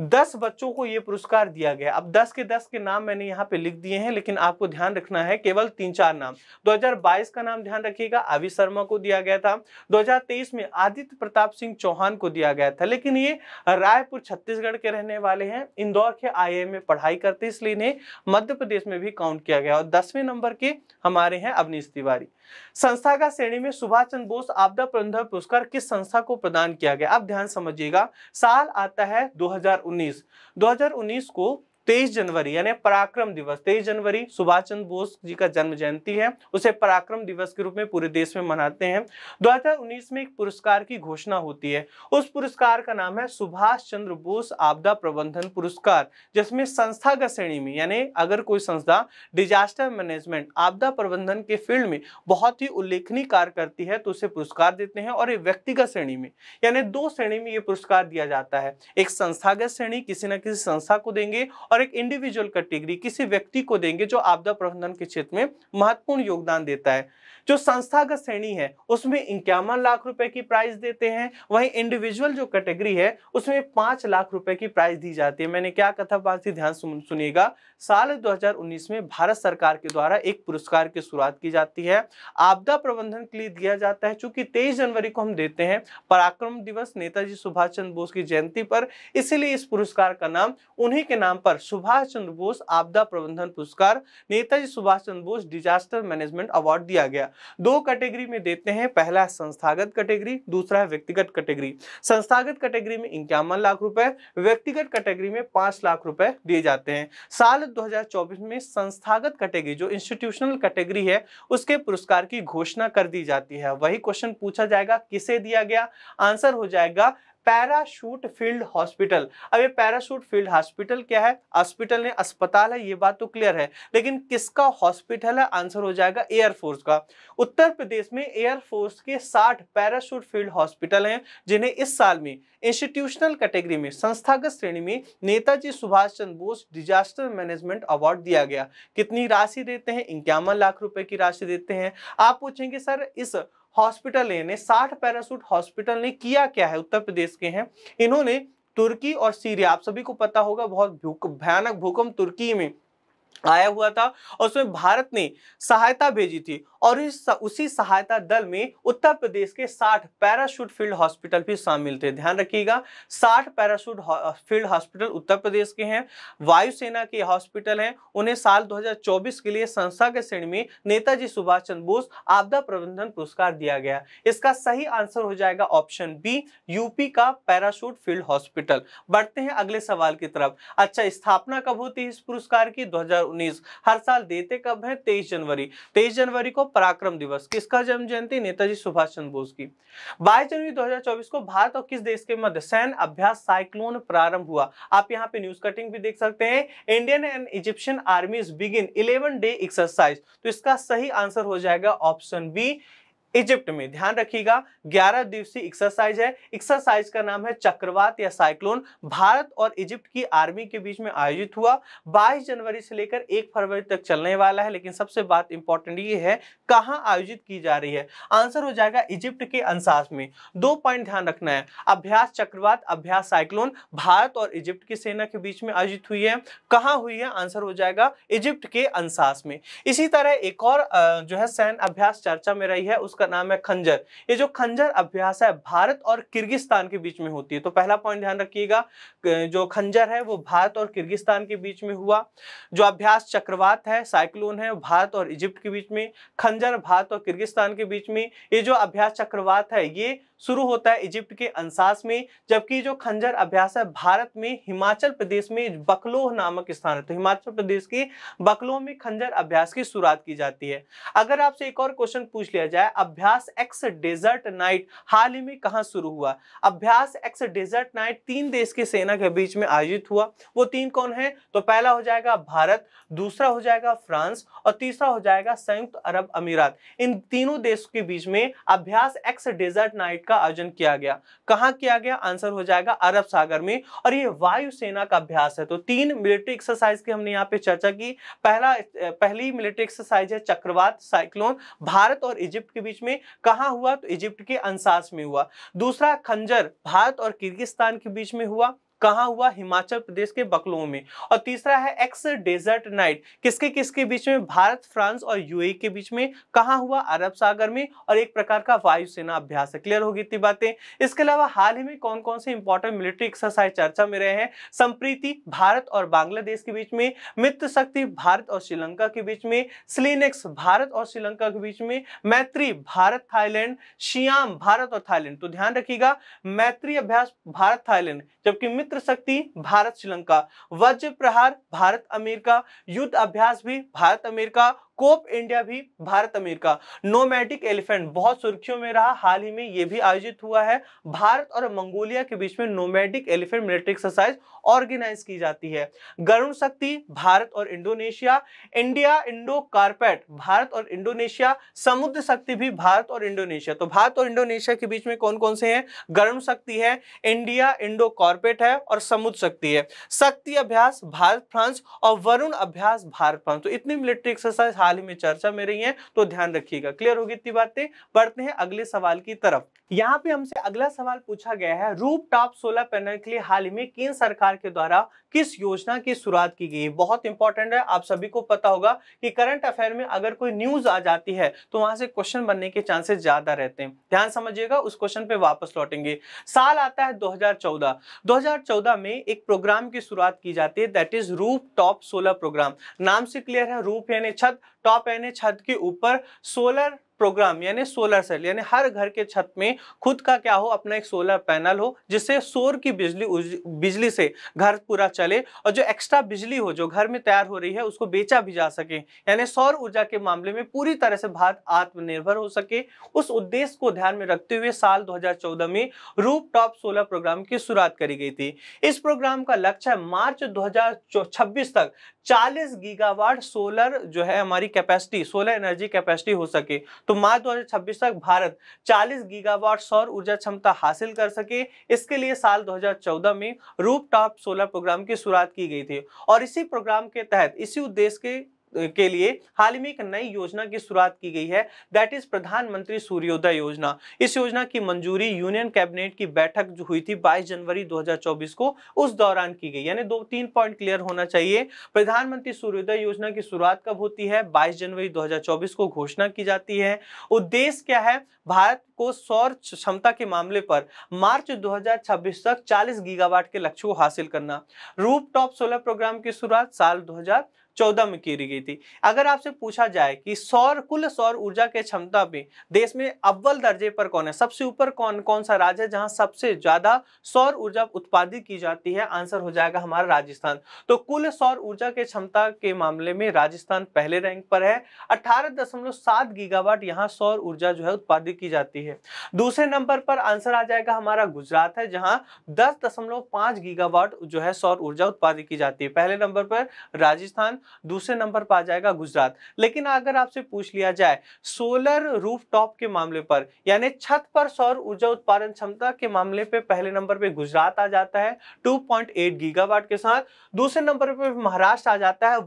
दस बच्चों को ये पुरस्कार दिया गया अब दस के दस के नाम मैंने यहाँ पे लिख दिए हैं लेकिन आपको ध्यान रखना है केवल तीन चार नाम 2022 का नाम ध्यान रखिएगा आवी शर्मा को दिया गया था 2023 में आदित्य प्रताप सिंह चौहान को दिया गया था लेकिन ये रायपुर छत्तीसगढ़ के रहने वाले हैं इंदौर के आई में पढ़ाई करते इसलिए इन्हें मध्य प्रदेश में भी काउंट किया गया और दसवें नंबर के हमारे हैं अवनीश तिवारी संस्था का श्रेणी में सुभाष चंद्र बोस आपदा प्रबंधन पुरस्कार किस संस्था को प्रदान किया गया आप ध्यान समझिएगा साल आता है 2019 2019 को तेईस जनवरी यानी पराक्रम दिवस तेईस जनवरी सुभाष चंद्र बोस जी का जन्म जयंती है उसे पराक्रम दिवस के रूप में पूरे देश में मनाते हैं 2019 में एक पुरस्कार की घोषणा होती है उस पुरस्कार का नाम है सुभाष चंद्र बोस आपदा प्रबंधन पुरस्कार जिसमें संस्थागत श्रेणी में यानी अगर कोई संस्था डिजास्टर मैनेजमेंट आपदा प्रबंधन के फील्ड में बहुत ही उल्लेखनीय कार्य करती है तो उसे पुरस्कार देते हैं और व्यक्तिगत श्रेणी में यानी दो श्रेणी में ये पुरस्कार दिया जाता है एक संस्थागत श्रेणी किसी न किसी संस्था को देंगे और और एक इंडिविजुअल कैटेगरी किसी व्यक्ति को देंगे जो आपदा प्रबंधन के क्षेत्र में महत्वपूर्ण योगदान देता है जो संस्थागत श्रेणी है उसमें इक्यावन लाख रुपए की प्राइस देते हैं वहीं इंडिविजुअल जो कैटेगरी है उसमें पांच लाख रुपए की प्राइस दी जाती है मैंने क्या कथा बात थी ध्यान सुनिएगा साल 2019 में भारत सरकार के द्वारा एक पुरस्कार की शुरुआत की जाती है आपदा प्रबंधन के लिए दिया जाता है चूंकि तेईस जनवरी को हम देते हैं पराक्रम दिवस नेताजी सुभाष चंद्र बोस की जयंती पर इसीलिए इस पुरस्कार का नाम उन्हीं के नाम पर सुभाष चंद्र बोस आपदा प्रबंधन पुरस्कार Netaji Subhash Chandra Bose disaster management award दिया गया दो कैटेगरी में देते हैं पहला है संस्थागत कैटेगरी दूसरा है व्यक्तिगत कैटेगरी संस्थागत कैटेगरी में इक्यावन लाख रुपए व्यक्तिगत कैटेगरी में पांच लाख रुपए दिए जाते हैं साल 2024 में संस्थागत कैटेगरी जो इंस्टीट्यूशनल कैटेगरी है उसके पुरस्कार की घोषणा कर दी जाती है वही क्वेश्चन पूछा जाएगा किसे दिया गया आंसर हो जाएगा पैराशूट फील्ड हॉस्पिटल अब ये पैराशूट फील्ड हॉस्पिटल क्या है हॉस्पिटल ने अस्पताल है ये बात तो क्लियर है लेकिन किसका हॉस्पिटल है आंसर हो जाएगा एयरफोर्स का उत्तर प्रदेश में एयरफोर्स के साठ पैराशूट फील्ड हॉस्पिटल हैं जिन्हें इस साल में इंस्टीट्यूशनल कैटेगरी में संस्थागत श्रेणी में Netaji Subhash Chandra Bose disaster management award दिया गया कितनी राशि देते हैं इक्यावन लाख रुपए की राशि देते हैं आप पूछेंगे सर इस हॉस्पिटल ने साठ पैरासूट हॉस्पिटल ने किया क्या है उत्तर प्रदेश के हैं इन्होंने तुर्की और सीरिया आप सभी को पता होगा बहुत भयानक भूकंप तुर्की में आया हुआ था और उसमें भारत ने सहायता भेजी थी और इस उसी सहायता दल में उत्तर प्रदेश के 60 पैराशूट फील्ड हॉस्पिटल भी शामिल थे ध्यान रखिएगा 60 parachute field hospital Uttar Pradesh के हैं वायुसेना के हॉस्पिटल हैं उन्हें साल 2024 के लिए संस्था के श्रेणी में नेताजी सुभाष चंद्र बोस आपदा प्रबंधन पुरस्कार दिया गया इसका सही आंसर हो जाएगा ऑप्शन बी यूपी का पैराशूट फील्ड हॉस्पिटल बढ़ते हैं अगले सवाल की तरफ अच्छा स्थापना कब होती है इस पुरस्कार की दो 2019 हर साल देते कब है 23 जनवरी 23 जनवरी को पराक्रम दिवस किसका जन्म जयंती नेताजी सुभाष चंद्र बोस की 22 जनवरी 2024 को भारत और किस देश के मध्य सैन्य अभ्यास साइक्लोन प्रारंभ हुआ आप यहाँ पे न्यूज कटिंग भी देख सकते हैं Indian and Egyptian armies begin eleven day exercise तो इसका सही आंसर हो जाएगा ऑप्शन बी इजिप्ट में ध्यान रखिएगा 11 दिवसीय एक्सरसाइज है एक्सरसाइज का नाम है चक्रवात या साइक्लोन भारत और इजिप्ट की आर्मी के बीच में आयोजित हुआ 22 जनवरी से लेकर 1 फरवरी तक चलने वाला है लेकिन सबसे बात इंपॉर्टेंट ये है कहाँ आयोजित की जा रही है आंसर हो जाएगा इजिप्ट के अंसास में दो पॉइंट ध्यान रखना है अभ्यास चक्रवात अभ्यास साइक्लोन भारत और इजिप्ट की सेना के बीच में आयोजित हुई है कहाँ हुई है आंसर हो जाएगा इजिप्ट के अंसास में इसी तरह एक और जो है सैन्य अभ्यास चर्चा में रही है उसका जिसका नाम है खंजर ये जो खंजर अभ्यास है भारत और किर्गिस्तान के बीच में होती है तो पहला पॉइंट ध्यान रखिएगा जो खंजर है वो भारत और किर्गिस्तान के बीच में हुआ जो अभ्यास चक्रवात है साइक्लोन है भारत और इजिप्ट के बीच में खंजर भारत और किर्गिस्तान के बीच में ये जो अभ्यास चक्रवात है ये शुरू होता है इजिप्ट के अंसास में जबकि जो खंजर अभ्यास है भारत में हिमाचल प्रदेश में बकलोह नामक स्थान है तो हिमाचल प्रदेश के बकलोह में खंजर अभ्यास की शुरुआत की जाती है अगर आपसे एक और क्वेश्चन पूछ लिया जाए अब अभ्यास एक्स डेजर्ट नाइट हाल ही में कहा शुरू हुआ अभ्यास एक्स डेजर्ट नाइट तीन देश की सेना के बीच में आयोजित हुआ वो तीन कौन है तो पहला हो जाएगा भारत दूसरा हो जाएगा फ्रांस और तीसरा हो जाएगा संयुक्त अरब अमीरात इन तीनों देशों के बीच में अभ्यास एक्स डेजर्ट नाइट का आयोजन किया गया कहा किया गया आंसर हो जाएगा अरब सागर में और ये वायुसेना का अभ्यास है तो तीन मिलिट्री एक्सरसाइज की हमने यहाँ पे चर्चा की पहला पहली मिलिट्री एक्सरसाइज है चक्रवात साइक्लोन भारत और इजिप्ट के बीच में कहा हुआ तो इजिप्ट के अंसास में हुआ दूसरा खंजर भारत और किर्गिस्तान के बीच में हुआ कहा हुआ हिमाचल प्रदेश के बकलो में और तीसरा है एक्स डेजर्ट नाइट किसके किसके बीच में भारत फ्रांस और यूएई e के बीच में कहा हुआ अरब सागर में और एक प्रकार का वायुसेना अभ्यास है क्लियर होगी इतनी बातें इसके अलावा हाल ही में कौन कौन से इंपॉर्टेंट मिलिट्री एक्सरसाइज चर्चा में रहे हैं संप्रीति भारत और बांग्लादेश के बीच में मित्र शक्ति भारत और श्रीलंका के बीच में स्लिनेक्स भारत और श्रीलंका के बीच में मैत्री भारत थाईलैंड शियाम भारत और थाईलैंड तो ध्यान रखिएगा मैत्री अभ्यास भारत थाईलैंड जबकि मित्र मित्र शक्ति भारत श्रीलंका वज्र प्रहार भारत अमेरिका युद्ध अभ्यास भी भारत अमेरिका कोप इंडिया भी भारत अमेरिका नोमैटिक एलिफेंट बहुत सुर्खियों में रहा हाल ही में यह भी आयोजित हुआ है भारत और मंगोलिया के बीच में nomadic elephant military exercise organise की जाती है गरुण शक्ति भारत और Indonesia India Indo Corpat Bharat और इंडोनेशिया समुद्र शक्ति भी भारत और इंडोनेशिया तो भारत और इंडोनेशिया के बीच में कौन कौन से हैं गरुण शक्ति है इंडिया इंडो कॉर्पेट है और समुद्र शक्ति है शक्ति अभ्यास भारत फ्रांस और वरुण अभ्यास भारत फ्रांस तो इतनी मिलिट्री एक्सरसाइज हाल ही में चर्चा में रही है तो ध्यान रखिएगा क्लियर होगी इतनी बातें बढ़ते हैं अगले सवाल की तरफ यहाँ पे हमसे अगला सवाल पूछा गया है रूप टॉप सोलर पैनल के लिए हाल ही में केंद्र सरकार के द्वारा किस योजना की शुरुआत की गई है बहुत इंपॉर्टेंट है आप सभी को पता होगा कि करंट अफेयर में अगर कोई न्यूज आ जाती है तो वहां से क्वेश्चन बनने के चांसेस ज्यादा रहते हैं ध्यान समझिएगा उस क्वेश्चन पे वापस लौटेंगे साल आता है दो हजार में एक प्रोग्राम की शुरुआत की जाती है that is roof top solar program नाम से क्लियर है रूप यानी छत टॉप यानी छत के ऊपर सोलर प्रोग्राम यानी सोलर सेल यानी हर घर के छत में खुद का क्या हो अपना एक सोलर पैनल हो जिससे सोर की बिजली बिजली से घर पूरा चले और जो एक्स्ट्रा बिजली हो जो घर में तैयार हो रही है उसको बेचा भी जा सके यानी सौर ऊर्जा के मामले में पूरी तरह से भारत आत्मनिर्भर हो सके उस उद्देश्य को ध्यान में रखते हुए साल दो में रूप टॉप सोलर प्रोग्राम की शुरुआत करी गई थी इस प्रोग्राम का लक्ष्य मार्च दो तक चालीस गीगावाट सोलर जो है हमारी कैपेसिटी सोलर एनर्जी कैपेसिटी हो सके तो मार्च दो तक भारत चालीस गीगावाट सौर ऊर्जा क्षमता हासिल कर सके इसके लिए साल 2014 में रूप टॉप सोलर प्रोग्राम की शुरुआत की गई थी और इसी प्रोग्राम के तहत इसी उद्देश्य के के लिए हाल ही में एक नई योजना की शुरुआत की गई है दैट इज प्रधानमंत्री सूर्योदय योजना इस योजना की मंजूरी यूनियन कैबिनेट की बैठक जो हुई थी 22 जनवरी 2024 को उस दौरान की गई यानी दो तीन पॉइंट क्लियर होना चाहिए प्रधानमंत्री सूर्योदय योजना की शुरुआत कब होती है बाईस जनवरी 2024 को घोषणा की जाती है उद्देश्य क्या है भारत को सौर क्षमता के मामले पर मार्च 2026 तक 40 गीगावाट के लक्ष्य को हासिल करना रूप टॉप सोलर प्रोग्राम की शुरुआत साल चौदह में की गई थी अगर आपसे पूछा जाए कि सौर कुल सौर ऊर्जा के क्षमता में देश में अव्वल दर्जे पर कौन है सबसे ऊपर कौन कौन सा राज्य है जहां सबसे ज्यादा सौर ऊर्जा उत्पादित की जाती है आंसर हो जाएगा हमारा राजस्थान तो कुल सौर ऊर्जा के क्षमता के मामले में राजस्थान पहले रैंक पर है अठारह गीगावाट यहाँ सौर ऊर्जा जो है उत्पादित की जाती है दूसरे नंबर पर आंसर आ जाएगा हमारा गुजरात है जहाँ दस दशमलव पांच गीगावाट जो है सौर ऊर्जा उत्पादित की जाती है पहले नंबर पर राजस्थान दूसरे नंबर पर आ जाएगा गुजरात लेकिन अगर आपसे पूछ लिया जाए सोलर रूफ टॉप के मामले पर यानी छत पर सौर ऊर्जा उत्पादन क्षमता के मामले पे पहले नंबर पे गुजरात आ जाता है 2.8 गीगावाट के साथ दूसरे नंबर पे महाराष्ट्र आ जाता है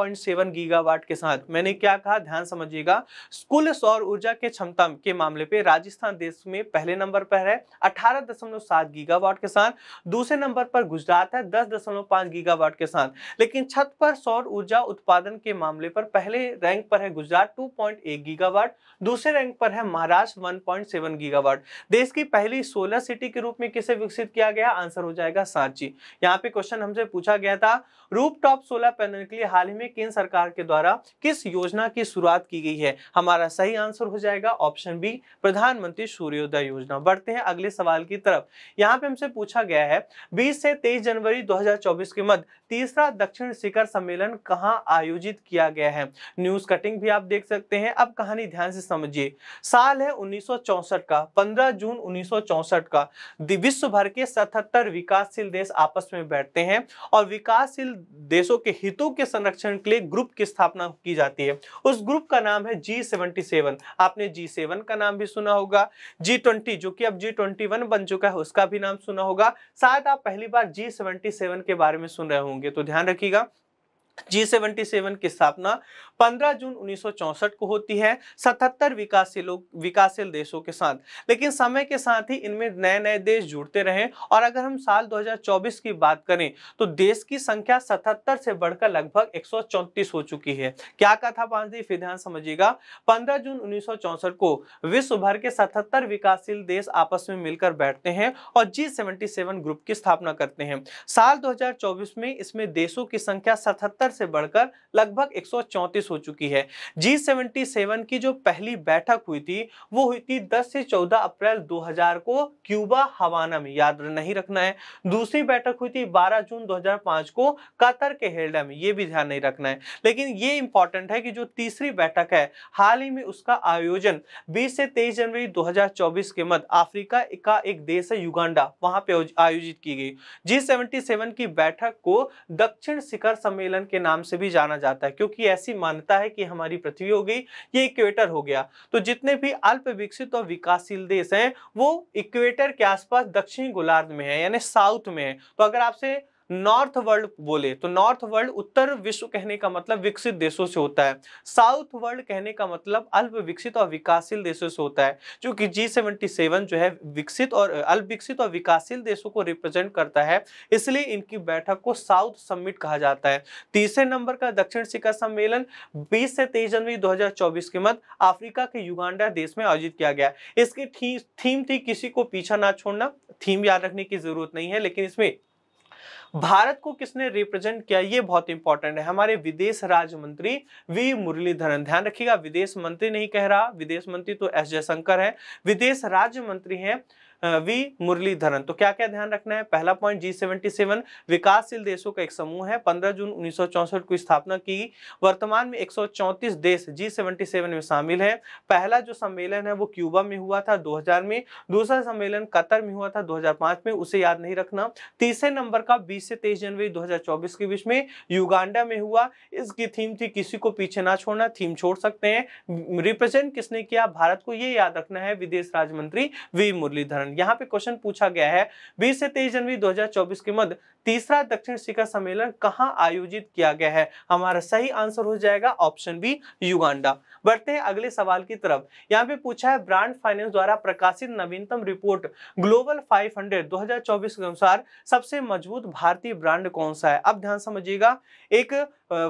1.7 गीगावाट के साथ मैंने क्या कहा ध्यान समझिएगा कुल सौर ऊर्जा के क्षमता के मामले पे राजस्थान देश में पहले नंबर पर है 18.7 गीगावाट के साथ दूसरे नंबर पर गुजरात है 10.5 गीगावाट के साथ लेकिन छत पर सौर ऊर्जा ऊर्जा उत्पादन के मामले पर पहले रैंक पर है गुजरात 2.1 गीगावाट दूसरे रैंक पर है महाराष्ट्र 1.7 गीगावाट देश की पहली सोलर सिटी के रूप में किसे विकसित किया गया आंसर हो जाएगा सांची यहाँ पे क्वेश्चन हमसे पूछा गया था रूप टॉप सोलर पैनल के लिए हाल ही में केंद्र सरकार के द्वारा किस योजना की शुरुआत की गई है हमारा सही आंसर हो जाएगा ऑप्शन बी प्रधानमंत्री सूर्योदय योजना बढ़ते हैं अगले सवाल की तरफ यहाँ पे हमसे पूछा गया है बीस से तेईस जनवरी दो के मध्य तीसरा दक्षिण शिखर सम्मेलन कहा कहां आयोजित किया गया है न्यूज कटिंग भी आप देख सकते हैं अब कहानी ध्यान से समझिए साल है 1964 का 15 जून 1964 का विश्व भर के 77 विकासशील देश आपस में बैठते हैं और विकासशील देशों के हितों के संरक्षण के लिए ग्रुप की स्थापना की जाती है उस ग्रुप का नाम है जी सेवन आपने जी सेवन का नाम भी सुना होगा जी ट्वेंटी जो कि अब जी ट्वेंटी वन बन चुका है उसका भी नाम सुना होगा शायद आप पहली बार जी सेवेंटी सेवन के बारे में सुन रहे होंगे तो ध्यान रखिएगा जी सेवेंटी सेवन की स्थापना 15 जून 1964 को होती है 77 विकासशील विकासशील देशों के साथ लेकिन समय के साथ ही इनमें नए नए देश जुड़ते रहे और अगर हम साल 2024 की बात करें तो देश की संख्या 77 से बढ़कर लगभग एक हो चुकी है क्या कहा था पांच दिन फिर ध्यान समझिएगा 15 जून 1964 को विश्व भर के 77 विकासशील देश आपस में मिलकर बैठते हैं और जी ग्रुप की स्थापना करते हैं साल दो में इसमें देशों की संख्या सतहत्तर सत्तर से बढ़कर लगभग 134 हो चुकी है जी सेवेंटी की जो पहली बैठक हुई थी वो हुई थी 10 से 14 अप्रैल 2000 को क्यूबा हवाना में याद नहीं रखना है दूसरी बैठक हुई थी 12 जून 2005 को कतर के हेल्डा में ये भी ध्यान नहीं रखना है लेकिन ये इंपॉर्टेंट है कि जो तीसरी बैठक है हाल ही में उसका आयोजन 20 से 23 जनवरी 2024 के मध्य अफ्रीका का एक देश है युगांडा वहां पे आयोजित की गई जी सेवेंटी की बैठक को दक्षिण शिखर सम्मेलन के नाम से भी जाना जाता है क्योंकि ऐसी मान्यता है कि हमारी पृथ्वी हो गई ये इक्वेटर हो गया तो जितने भी अल्प विकसित और विकासशील देश हैं वो इक्वेटर के आसपास दक्षिणी गोलार्ध में है यानी साउथ में है तो अगर आपसे नॉर्थ वर्ल्ड बोले तो नॉर्थ वर्ल्ड उत्तर विश्व कहने का मतलब विकसित देशों से होता है साउथ वर्ल्ड कहने का मतलब अल्प विकसित और विकासशील देशों से होता है क्योंकि जी सेवेंटी सेवन जो है विकसित और अल्प विकसित और विकासशील देशों को रिप्रेजेंट करता है इसलिए इनकी बैठक को साउथ समिट कहा जाता है तीसरे नंबर का दक्षिण शिखर सम्मेलन बीस से तेईस जनवरी दो के मध्य अफ्रीका के युगांडा देश में आयोजित किया गया इसकी थी, थीम थी किसी को पीछा ना छोड़ना थीम याद रखने की जरूरत नहीं है लेकिन इसमें भारत को किसने रिप्रेजेंट किया ये बहुत इंपॉर्टेंट है हमारे विदेश राज्य मंत्री वी मुरलीधरन ध्यान रखिएगा विदेश मंत्री नहीं कह रहा विदेश मंत्री तो एस जयशंकर है विदेश राज्य मंत्री हैं वी मुरलीधरन तो क्या क्या ध्यान रखना है पहला पॉइंट जी सेवेंटी सेवन विकासशील देशों का एक समूह है पंद्रह जून उन्नीस को स्थापना की वर्तमान में एक देश जी सेवेंटी सेवन में शामिल है पहला जो सम्मेलन है वो क्यूबा में हुआ था 2000 में दूसरा सम्मेलन कतर में हुआ था 2005 में उसे याद नहीं रखना तीसरे नंबर का 20 से तेईस जनवरी 2024 के बीच में युगांडा में हुआ इसकी थीम थी किसी को पीछे ना छोड़ना थीम छोड़ सकते हैं रिप्रेजेंट किसने किया भारत को ये याद रखना है विदेश राज्य मंत्री वी मुरलीधरन कारण यहाँ पे क्वेश्चन पूछा गया है बीस से तेईस जनवरी 2024 के मध्य तीसरा दक्षिण शिखर सम्मेलन कहाँ आयोजित किया गया है हमारा सही आंसर हो जाएगा ऑप्शन बी युगांडा बढ़ते हैं अगले सवाल की तरफ यहाँ पे पूछा है ब्रांड फाइनेंस द्वारा प्रकाशित नवीनतम रिपोर्ट ग्लोबल 500 2024 के अनुसार सबसे मजबूत भारतीय ब्रांड कौन सा है अब ध्यान समझिएगा एक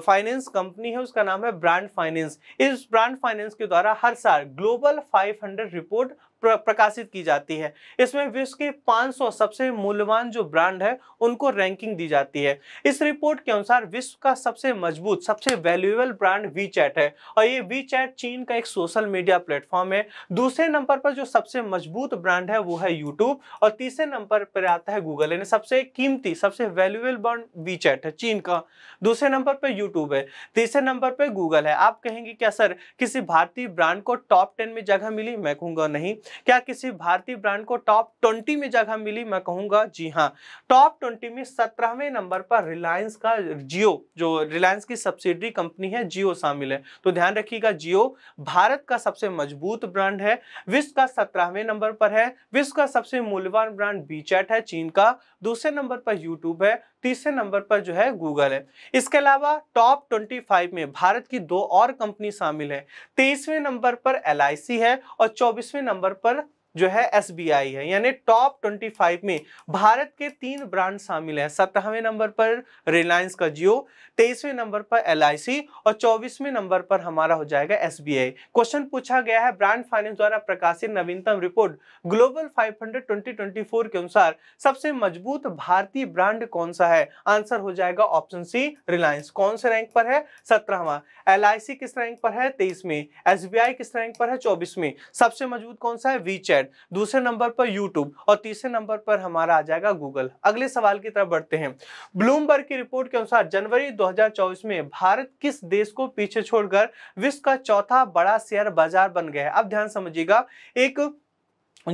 फाइनेंस कंपनी है उसका नाम है ब्रांड फाइनेंस इस ब्रांड फाइनेंस के द्वारा हर साल ग्लोबल 500 रिपोर्ट प्रकाशित की जाती है इसमें विश्व के 500 सबसे मूल्यवान जो ब्रांड है उनको रैंकिंग दी जाती है इस रिपोर्ट के अनुसार विश्व का सबसे मजबूत सबसे वैल्यूएबल ब्रांड वी है और ये वी चैट चीन का एक सोशल मीडिया प्लेटफॉर्म है दूसरे नंबर पर जो सबसे मजबूत ब्रांड है वो है यूट्यूब और तीसरे नंबर पर आता है गूगल यानी सबसे कीमती सबसे वैल्यूएल ब्रांड वीचैट है चीन का दूसरे नंबर पर यूट्यूब है तीसरे नंबर पर गूगल है आप कहेंगे क्या सर किसी भारतीय ब्रांड को टॉप टेन में जगह मिली मैं कहूँगा नहीं क्या किसी भारतीय ब्रांड को टॉप ट्वेंटी में जगह मिली मैं कहूँगा जी हाँ टॉप ट्वेंटी में सत्रहवें नंबर पर रिलायंस का जियो जो रिलायंस की सब्सिडरी कंपनी है जियो शामिल है तो ध्यान रखिएगा जियो जियो भारत का सबसे मजबूत ब्रांड है विश्व का सत्रहवें नंबर पर है विश्व का सबसे मूल्यवान ब्रांड बीचैट है चीन का दूसरे नंबर पर यूट्यूब है तीसरे नंबर पर जो है गूगल है इसके अलावा टॉप ट्वेंटी फाइव में भारत की दो और कंपनी शामिल है तेईसवें नंबर पर एल है और चौबीसवें नंबर पर जो है एस है यानी टॉप फाइव में भारत के तीन ब्रांड शामिल हैं सत्रहवें नंबर पर रिलायंस का जियो तेईसवें नंबर पर एल और चौबीसवें नंबर पर हमारा हो जाएगा एस क्वेश्चन पूछा गया है ब्रांड फाइनेंस द्वारा प्रकाशित नवीनतम रिपोर्ट ग्लोबल 500 2024 के अनुसार सबसे मजबूत भारतीय ब्रांड कौन सा है आंसर हो जाएगा ऑप्शन सी रिलायंस कौन से रैंक पर है सत्रहवा एल किस रैंक पर है एस बी एस किस रैंक पर है चौबीसवें सबसे मजबूत कौन सा है वी दूसरे नंबर पर यूट्यूब और तीसरे नंबर पर हमारा आ जाएगा गूगल अगले सवाल की तरफ बढ़ते हैं ब्लूमबर्ग की रिपोर्ट के अनुसार जनवरी दो में भारत किस देश को पीछे छोड़कर विश्व का चौथा बड़ा शेयर बाजार बन गया है अब ध्यान समझिएगा एक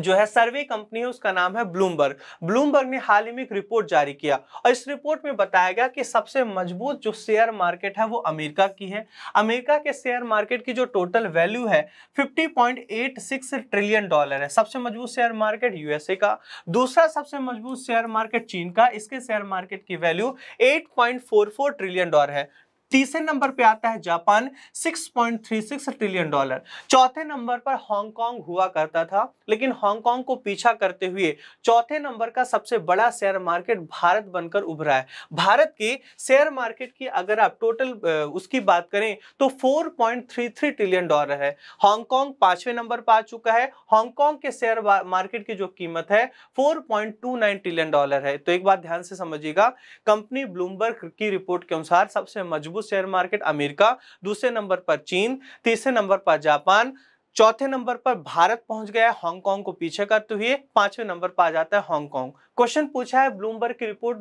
जो है सर्वे कंपनी है उसका नाम है ब्लूमबर्ग ब्लूमबर्ग ने हाल ही में एक रिपोर्ट जारी किया और इस रिपोर्ट में बताया गया कि सबसे मजबूत जो शेयर मार्केट है वो अमेरिका की है अमेरिका के शेयर मार्केट की जो टोटल वैल्यू है 50.86 ट्रिलियन डॉलर है सबसे मजबूत शेयर मार्केट यूएसए का दूसरा सबसे मजबूत शेयर मार्केट चीन का इसके शेयर मार्केट की वैल्यू एट ट्रिलियन डॉलर है तीसरे नंबर पे आता है जापान 6.36 ट्रिलियन डॉलर चौथे नंबर पर हांगकांग हुआ करता था लेकिन हांगकांग को पीछा करते हुए चौथे नंबर का सबसे बड़ा शेयर मार्केट भारत बनकर उभरा है भारत की शेयर मार्केट की अगर आप टोटल उसकी बात करें तो 4.33 ट्रिलियन डॉलर है हांगकांग पांचवें नंबर पर आ चुका है हांगकांग के शेयर मार्केट की जो कीमत है फोर ट्रिलियन डॉलर है तो एक बात ध्यान से समझिएगा कंपनी ब्लूमबर्ग की रिपोर्ट के अनुसार सबसे मजबूत शेयर मार्केट अमेरिका दूसरे नंबर पर चीन तीसरे नंबर पर जापान चौथे नंबर पर भारत पहुंच गया है हांगकांग को पीछे करते हुए पांचवें नंबर पर आ जाता है हांगकांग क्वेश्चन पूछा है ब्लूमबर्ग की रिपोर्ट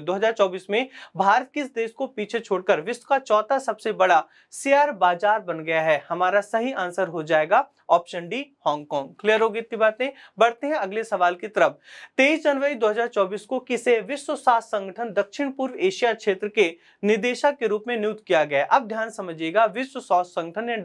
2000 2024 में भारत किस देश को पीछे छोड़कर विश्व का चौथा सबसे बड़ा शेयर बाजार बन गया है हमारा सही आंसर हो जाएगा ऑप्शन डी हांगकांग क्लियर होगी इतनी बातें बढ़ते हैं अगले सवाल की तरफ 23 जनवरी 2024 को किसे विश्व स्वास्थ्य संगठन दक्षिण पूर्व एशिया क्षेत्र के निदेशक के रूप में नियुक्त किया गया अब ध्यान समझिएगा विश्व स्वास्थ्य संगठन या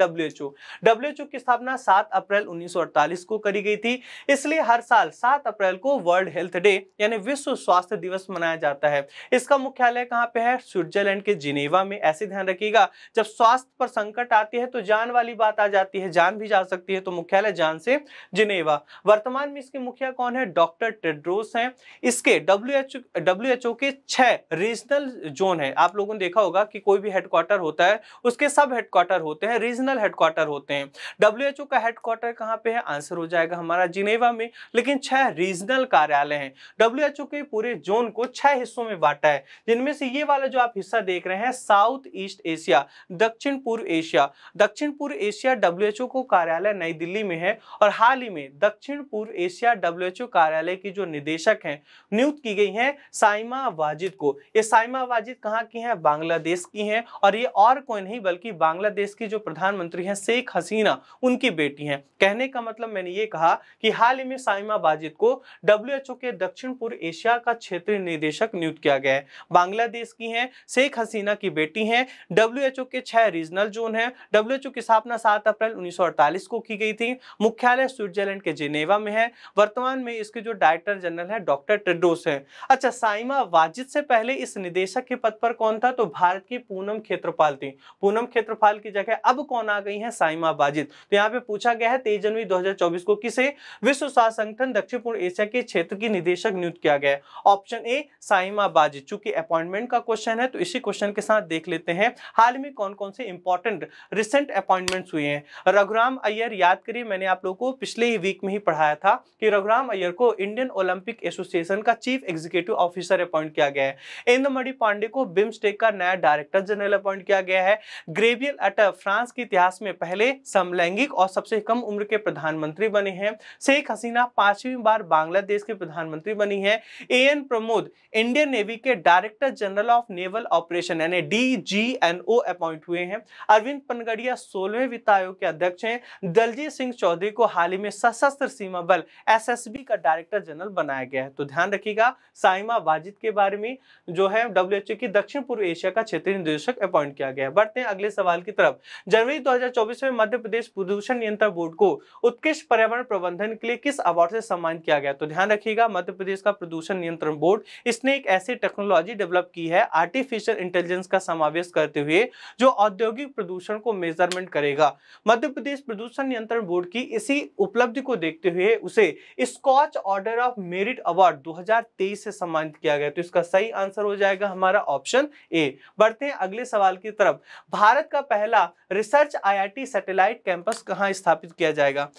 डब्ल्यू एच की स्थापना सात अप्रैल उन्नीस को करी गई थी इसलिए हर साल सात अप्रैल को वर्ल्ड हेल्थ डे यानी विश्व स्वास्थ्य दिवस मनाया जाता है इसका मुख्यालय कहाँ पे है स्विट्जरलैंड के जिनेवा में ऐसे ध्यान रखिएगा जब स्वास्थ्य पर संकट आती है तो जान वाली बात आ जाती है जान भी जा सकती है तो मुख्यालय जान से जिनेवा वर्तमान में इसके मुखिया कौन है डॉक्टर टेड्रोस हैं इसके डब्ल्यू एच के छह रीजनल जोन है आप लोगों ने देखा होगा कि कोई भी हेडक्वार्टर होता है उसके सब हेडक्वार्टर होते हैं रीजनल हेडक्वार्टर होते हैं डब्ल्यू का हेडक्वार्टर कहाँ पे है आंसर हो जाएगा हमारा जिनेवा में लेकिन छह रीजनल कार्यालय हैं में डब्ल्यू के पूरे जोन को छह हिस्सों में बांटा है जिनमें से ये वाला जो आप हिस्सा देख रहे हैं साउथ ईस्ट एशिया दक्षिण पूर्व एशिया दक्षिण पूर्व एशिया डब्ल्यू को कार्यालय नई दिल्ली में है और हाल ही में दक्षिण पूर्व एशिया डब्ल्यू कार्यालय की जो निदेशक हैं नियुक्त की गई हैं साइमा वाजिद को ये साइमा वाजिद कहाँ की हैं बांग्लादेश की हैं और ये और कोई नहीं बल्कि बांग्लादेश की जो प्रधानमंत्री हैं शेख हसीना उनकी बेटी हैं कहने का मतलब मैंने ये कहा कि हाल ही में साइमा वाजिद को डब्ल्यू के दक्षिण पूर्व एशिया का क्षेत्रीय निदेशक नियुक्त किया गया है बांग्लादेश की हैं शेख हसीना की बेटी हैं डब्ल्यू के छह रीजनल जोन हैं डब्ल्यू की स्थापना सात अप्रैल उन्नीस को की गई थी मुख्यालय स्विट्जरलैंड के जिनेवा में है वर्तमान में इसके जो डायरेक्टर जनरल है डॉक्टर टेड्रोस है अच्छा साइमा वाजिद से पहले इस निदेशक के पद पर कौन था तो भारत की पूनम खेत्रपाल थी पूनम खेत्रपाल की जगह अब कौन आ गई है साइमा वाजिद तो यहाँ पे पूछा गया है तेईस जनवरी दो को किसे विश्व स्वास्थ्य संगठन दक्षिण पूर्व एशिया के क्षेत्र की निदेश निदेशक नियुक्त किया गया है ऑप्शन ए साहिमा बाजी चूंकि अपॉइंटमेंट का क्वेश्चन है तो इसी क्वेश्चन के साथ देख लेते हैं हाल में कौन कौन से इंपॉर्टेंट रिसेंट अपॉइंटमेंट हुए हैं रघुराम अय्यर याद करिए मैंने आप लोगों को पिछले ही वीक में ही पढ़ाया था कि रघुराम अय्यर को इंडियन ओलंपिक एसोसिएशन का चीफ एग्जीक्यूटिव ऑफिसर अपॉइंट किया गया है इंद्रमणि पांडे को बिम्सटेक का नया डायरेक्टर जनरल अपॉइंट किया गया है ग्रेवियल अटर फ्रांस के इतिहास में पहले समलैंगिक और सबसे कम उम्र के प्रधानमंत्री बने हैं शेख हसीना पांचवी बार बांग्लादेश के प्रधानमंत्री मंत्री बनी है A N Pramod Indian Navy के director general of naval operation यानी D G N O appoint हुए हैं अरविंद पनगड़िया सोलहवें वित्त आयोग के अध्यक्ष हैं दलजीत सिंह चौधरी को हाल ही में सशस्त्र सीमा बल एस का डायरेक्टर जनरल बनाया गया है तो ध्यान रखिएगा साइमा वाजिद के बारे में जो है डब्ल्यू की दक्षिण पूर्व एशिया का क्षेत्रीय निदेशक अपॉइंट किया गया है बढ़ते हैं अगले सवाल की तरफ जनवरी 2024 में मध्य प्रदेश प्रदूषण नियंत्रण बोर्ड को उत्कृष्ट पर्यावरण प्रबंधन के लिए किस अवार्ड से सम्मानित किया गया तो ध्यान रखिएगा मध्य प्रदेश का प्रदूषण नियंत्रण बोर्ड इसने एक ऐसी टेक्नोलॉजी डेवलप की है आर्टिफिशियल इंटेलिजेंस का समावेश करते हुए जो औद्योगिक प्रदूषण को मेजरमेंट करेगा मध्य प्रदेश प्रदूषण नियंत्रण बोर्ड की इसी उपलब्धि को देखते हुए उसे Skoch order of merit award दो से सम्मानित किया गया तो इसका सही आंसर हो जाएगा हमारा ऑप्शन ए बढ़ते हैं अगले सवाल की तरफ भारत का पहला रिसर्च आईआईटी सैटेलाइट कैंपस कहाँ स्थापित किया जाएगा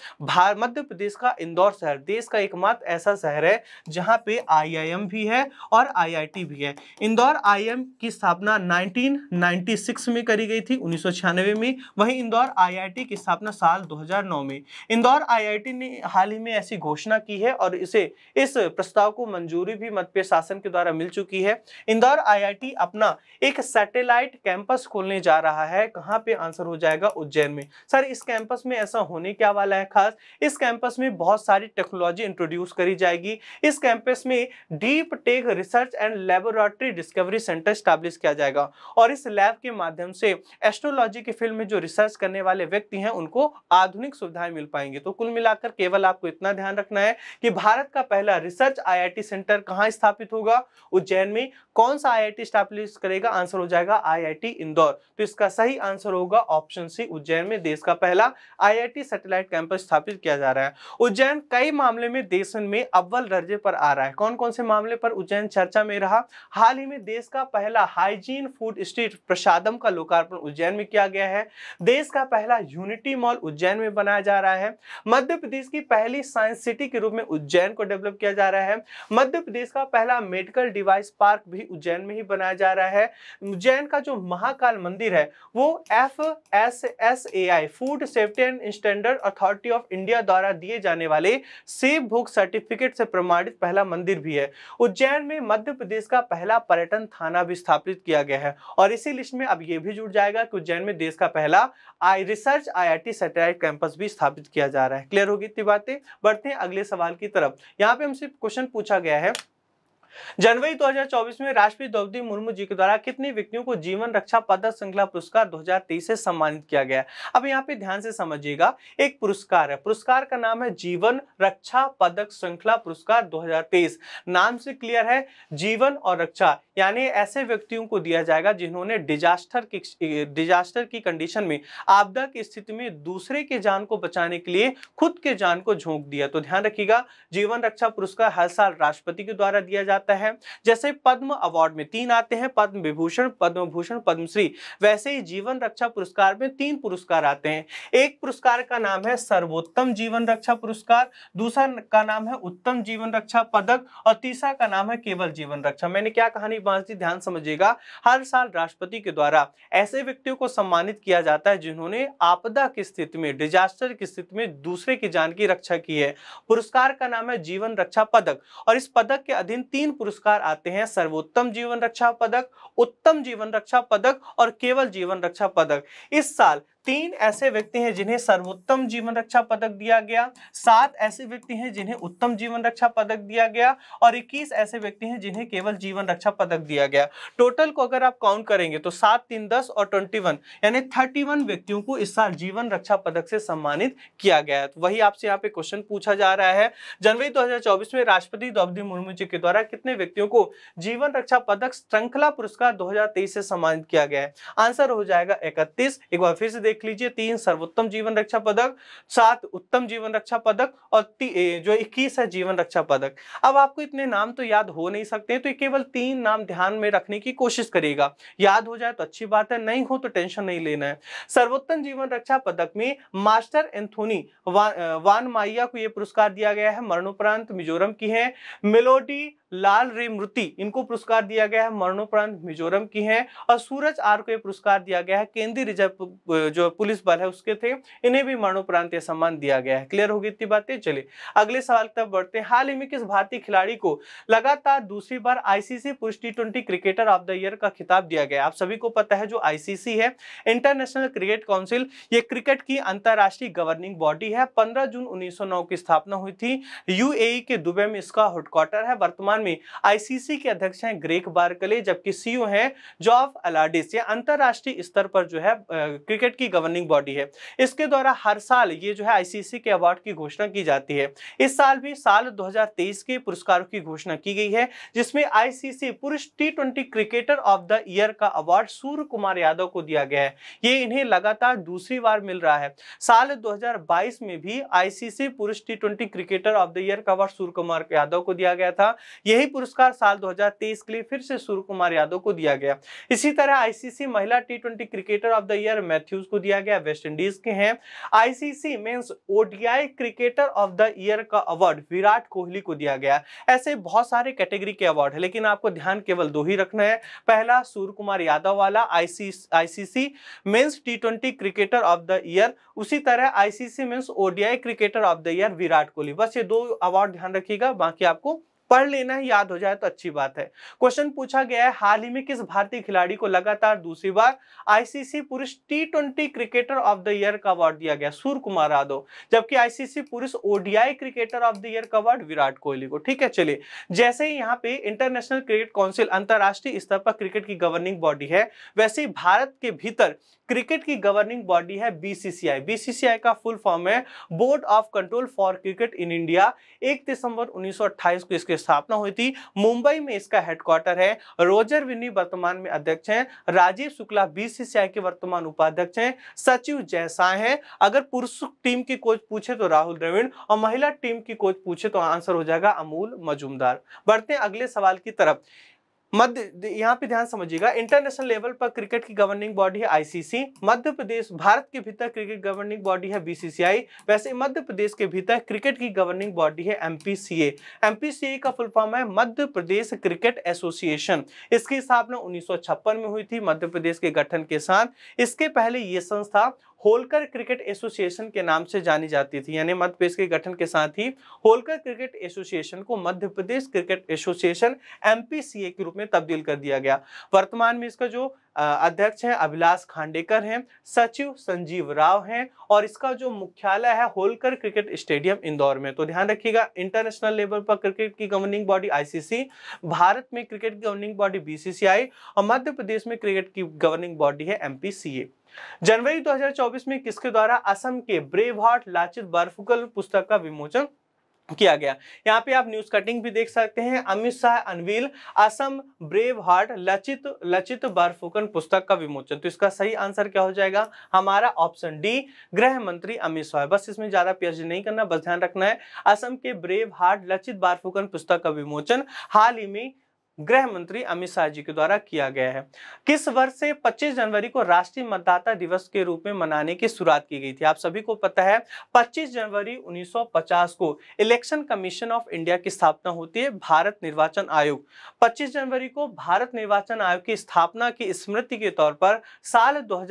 मध्य प्रदेश का इंदौर शहर देश का एकमात्र ऐसा शहर है जहाँ पे आईआईएम भी है और आईआईटी भी है इंदौर आईएम की स्थापना 1996 में करी गई थी उन्नीस में वहीं इंदौर आईआईटी की स्थापना साल 2009 में इंदौर आईआईटी ने हाल ही में ऐसी घोषणा की है और इसे इस प्रस्ताव को मंजूरी भी मध्य शासन के द्वारा मिल चुकी है इंदौर आई अपना एक सैटेलाइट कैंपस खोलने जा रहा है कहाँ पे आंसर हो जाएगा उज्जैन में सर इस कैंपस में ऐसा होने क्या वाला है खास इस कैंपस में बहुत सारी टेक्नोलॉजी इंट्रोड्यूस करी जाएगी इस कैंपस में deep tech research and laboratory discovery centre establish किया जाएगा और इस लैब के माध्यम से एस्ट्रोलॉजी के फील्ड में जो रिसर्च करने वाले व्यक्ति हैं उनको आधुनिक सुविधाएं मिल पाएंगे तो कुल मिलाकर केवल आपको इतना ध्यान रखना है कि भारत का पहला रिसर्च आई सेंटर कहाँ स्थापित होगा उज्जैन में कौन सा आई स्टैब्लिश करेगा आंसर हो जाएगा आई इंदौर तो इसका सही आंसर होगा ऑप्शन सी उज्जैन में देश का पहला आई आई सैटेलाइट कैंपस स्थापित किया जा रहा है उज्जैन कई मामले में देश में अव्वल दर्जे दर्जे पर आ रहा है कौन कौन से मामले पर उज्जैन चर्चा में रहा हाल ही में देश का पहला हाइजीन फूड स्ट्रीट प्रसादम का लोकार्पण उज्जैन में किया गया है देश का पहला यूनिटी मॉल उज्जैन में बनाया जा रहा है मध्य प्रदेश की पहली साइंस सिटी के रूप में उज्जैन को डेवलप किया जा रहा है मध्य प्रदेश का पहला मेडिकल डिवाइस पार्क भी उज्जैन में ही बनाया जा रहा है उज्जैन का जो महाकाल मंदिर है वो F S S A I food safety and standard authority of India द्वारा दिए जाने वाले सेफ भूख सर्टिफिकेट से प्रमाण निर्धारित पहला मंदिर भी है उज्जैन में मध्य प्रदेश का पहला पर्यटन थाना भी स्थापित किया गया है और इसी लिस्ट में अब यह भी जुड़ जाएगा कि उज्जैन में देश का पहला I research I satellite campus भी स्थापित किया जा रहा है क्लियर होगी इतनी बातें बढ़ते हैं अगले सवाल की तरफ यहाँ पे हमसे क्वेश्चन पूछा गया है जनवरी 2024 में राष्ट्रपति द्रौपदी मुर्मू जी के द्वारा कितनी व्यक्तियों को जीवन रक्षा पदक श्रृंखला पुरस्कार 2023 से सम्मानित किया गया अब यहाँ पे ध्यान से समझिएगा एक पुरस्कार है पुरस्कार का नाम है जीवन रक्षा पदक श्रृंखला पुरस्कार 2023 नाम से क्लियर है जीवन और रक्षा यानी ऐसे व्यक्तियों को दिया जाएगा जिन्होंने डिजास्टर की डिजास्टर की कंडीशन में आपदा की स्थिति में दूसरे के जान को बचाने के लिए खुद के जान को झोंक दिया तो ध्यान रखिएगा जीवन रक्षा पुरस्कार हर साल राष्ट्रपति के द्वारा दिया जाता जाता है जैसे पद्म अवार्ड में तीन आते हैं पद्म विभूषण पद्म भूषण पद्मश्री वैसे ही जीवन रक्षा पुरस्कार में तीन पुरस्कार आते हैं एक पुरस्कार का नाम है सर्वोत्तम जीवन रक्षा पुरस्कार दूसरा का नाम है उत्तम जीवन रक्षा पदक और तीसरा का नाम है केवल जीवन रक्षा मैंने क्या कहानी बांस दी ध्यान समझिएगा हर साल राष्ट्रपति के द्वारा ऐसे व्यक्तियों को सम्मानित किया जाता है जिन्होंने आपदा की स्थिति में डिजास्टर की स्थिति में दूसरे की जान की रक्षा की है पुरस्कार का नाम है जीवन रक्षा पदक और इस पदक के अधीन तीन पुरस्कार आते हैं सर्वोत्तम जीवन रक्षा पदक उत्तम जीवन रक्षा पदक और केवल जीवन रक्षा पदक इस साल तीन ऐसे व्यक्ति हैं जिन्हें सर्वोत्तम जीवन रक्षा पदक दिया गया सात ऐसे व्यक्ति हैं जिन्हें उत्तम जीवन रक्षा पदक दिया गया और इक्कीस ऐसे व्यक्ति हैं जिन्हें केवल जीवन रक्षा पदक दिया गया टोटल को अगर आप काउंट करेंगे तो सात तीन दस और ट्वेंटी वन यानी थर्टी वन व्यक्तियों को इस साल जीवन रक्षा पदक से सम्मानित किया गया तो वही आपसे यहाँ पे क्वेश्चन पूछा जा रहा है जनवरी दो में राष्ट्रपति द्रौपदी मुर्मू जी के द्वारा कितने व्यक्तियों को जीवन रक्षा पदक श्रृंखला पुरस्कार दो से सम्मानित किया गया है आंसर हो जाएगा इकतीस एक बार फिर से देख लीजिए तीन सर्वोत्तम जीवन रक्षा पदक सात उत्तम जीवन रक्षा पदक और जो इक्कीस है जीवन रक्षा पदक अब आपको इतने नाम तो याद हो नहीं सकते तो केवल तीन नाम ध्यान में रखने की कोशिश करेगा याद हो जाए तो अच्छी बात है नहीं हो तो टेंशन नहीं लेना है सर्वोत्तम जीवन रक्षा पदक में मास्टर एंथोनी वा, वान माइया को यह पुरस्कार दिया गया है मरणोपरांत मिजोरम की है मेलोडी लाल रे मृति इनको पुरस्कार दिया गया है मरणोपरांत मिजोरम की हैं और सूरज आर को ये पुरस्कार दिया गया है केंद्रीय रिजर्व जो पुलिस बल है उसके थे इन्हें भी मरणोपरांत यह सम्मान दिया गया है क्लियर होगी इतनी बातें चलिए अगले सवाल तब बढ़ते हैं हाल ही में किस भारतीय खिलाड़ी को लगातार दूसरी बार आईसीसी पुरुष T twenty cricketer of the year का खिताब दिया गया आप सभी को पता है जो आईसीसी है इंटरनेशनल क्रिकेट काउंसिल ये क्रिकेट की अंतर्राष्ट्रीय गवर्निंग बॉडी है पंद्रह जून उन्नीस की स्थापना हुई थी यूएई e के दुबई में इसका हेडक्वार्टर है वर्तमान 2021 में आईसीसी के अध्यक्ष हैं ग्रेक बारकले जबकि सीईओ हैं जॉफ अलाडिस ये अंतर्राष्ट्रीय स्तर पर जो है क्रिकेट की गवर्निंग बॉडी है इसके द्वारा हर साल ये जो है आईसीसी के अवार्ड की घोषणा की जाती है इस साल भी साल 2023 के पुरस्कारों की घोषणा की गई है जिसमें आईसीसी पुरुष T cricketer of the year का अवार्ड सूर्य कुमार यादव को दिया गया है ये इन्हें लगातार दूसरी बार मिल रहा है साल 2022 में भी आईसीसी पुरुष T cricketer of the year का अवार्ड सूर्य कुमार यादव को दिया गया था ये यही पुरस्कार साल 2023 के लिए फिर से सूर्य कुमार यादव को दिया गया इसी तरह आईसीसी महिला T twenty cricketer of the year Matthews को दिया गया वेस्ट इंडीज के हैं ICC men's ODI cricketer of the year का अवार्ड विराट कोहली को दिया गया ऐसे बहुत सारे कैटेगरी के अवार्ड है लेकिन आपको ध्यान केवल दो ही रखना है पहला सूर्य कुमार यादव वाला ICC men's T twenty cricketer of the year उसी तरह ICC men's ODI cricketer of the year Virat Kohli बस ये दो अवार्ड ध्यान रखिएगा बाकी आपको पढ़ लेना याद हो जाए तो अच्छी बात है क्वेश्चन पूछा गया है हाल ही में किस भारतीय खिलाड़ी को लगातार दूसरी बार आईसीसी पुरुष T twenty cricketer of the year का अवार्ड दिया गया सूर्य कुमार यादव जबकि आईसीसी पुरुष ODI cricketer of the year का अवार्ड विराट कोहली को ठीक है चलिए जैसे ही यहाँ पे इंटरनेशनल क्रिकेट काउंसिल अंतरराष्ट्रीय स्तर पर क्रिकेट की गवर्निंग बॉडी है वैसे ही भारत के भीतर क्रिकेट की गवर्निंग बॉडी है बीसीसीआई बीसीसीआई का फुल फॉर्म है board of control for cricket in India 1 दिसंबर 1928 को इसकी स्थापना हुई थी मुंबई में इसका हेडक्वार्टर है रोजर विनी वर्तमान में अध्यक्ष हैं राजीव शुक्ला बीसीसीआई के वर्तमान उपाध्यक्ष हैं सचिव जयसाय हैं अगर पुरुष टीम की कोच पूछे तो राहुल द्रविड़ और महिला टीम की कोच पूछे तो आंसर हो जाएगा अमूल मजूमदार बढ़ते हैं अगले सवाल की तरफ मध्य यहाँ पे ध्यान समझिएगा इंटरनेशनल लेवल पर क्रिकेट की गवर्निंग बॉडी है आईसीसी मध्य प्रदेश भारत के भीतर क्रिकेट गवर्निंग बॉडी है बीसीसीआई वैसे मध्य प्रदेश के भीतर क्रिकेट की गवर्निंग बॉडी है एमपीसीए एमपीसीए का फुल फॉर्म है मध्य प्रदेश क्रिकेट एसोसिएशन इसकी स्थापना उन्नीस में हुई थी मध्य प्रदेश के गठन के साथ इसके पहले ये संस्था होलकर क्रिकेट एसोसिएशन के नाम से जानी जाती थी यानी मध्य प्रदेश के गठन के साथ ही होलकर क्रिकेट एसोसिएशन को Madhya Pradesh cricket association M के रूप में तब्दील कर दिया गया वर्तमान में इसका जो अध्यक्ष हैं अभिलाष खांडेकर हैं सचिव संजीव राव हैं और इसका जो मुख्यालय है होलकर क्रिकेट स्टेडियम इंदौर में तो ध्यान रखिएगा इंटरनेशनल लेवल पर क्रिकेट की गवर्निंग बॉडी आईसीसी भारत में क्रिकेट की गवर्निंग बॉडी बीसीसीआई और मध्य प्रदेश में क्रिकेट की गवर्निंग बॉडी है एमपीसीए जनवरी 2024 में किसके द्वारा असम के ब्रेव हार्ट लाचित बर्फुकल पुस्तक का विमोचन किया गया यहाँ पे आप न्यूज कटिंग भी देख सकते हैं Amit Shah unveil Assam brave heart Lachit Lachit Barphukan पुस्तक का विमोचन तो इसका सही आंसर क्या हो जाएगा हमारा ऑप्शन डी गृह मंत्री अमित शाह बस इसमें ज्यादा पीएचडी नहीं करना बस ध्यान रखना है असम के ब्रेव हार्ट लचित बारफुकन पुस्तक का विमोचन हाल ही में गृह मंत्री अमित शाह जी के द्वारा किया गया है किस वर्ष से 25 जनवरी को राष्ट्रीय मतदाता दिवस के रूप में मनाने की शुरुआत की गई थी आप सभी को पता है 25 जनवरी 1950 को इलेक्शन कमीशन ऑफ इंडिया की स्थापना होती है भारत निर्वाचन आयोग 25 जनवरी को भारत निर्वाचन आयोग की स्थापना की स्मृति के तौर पर साल दो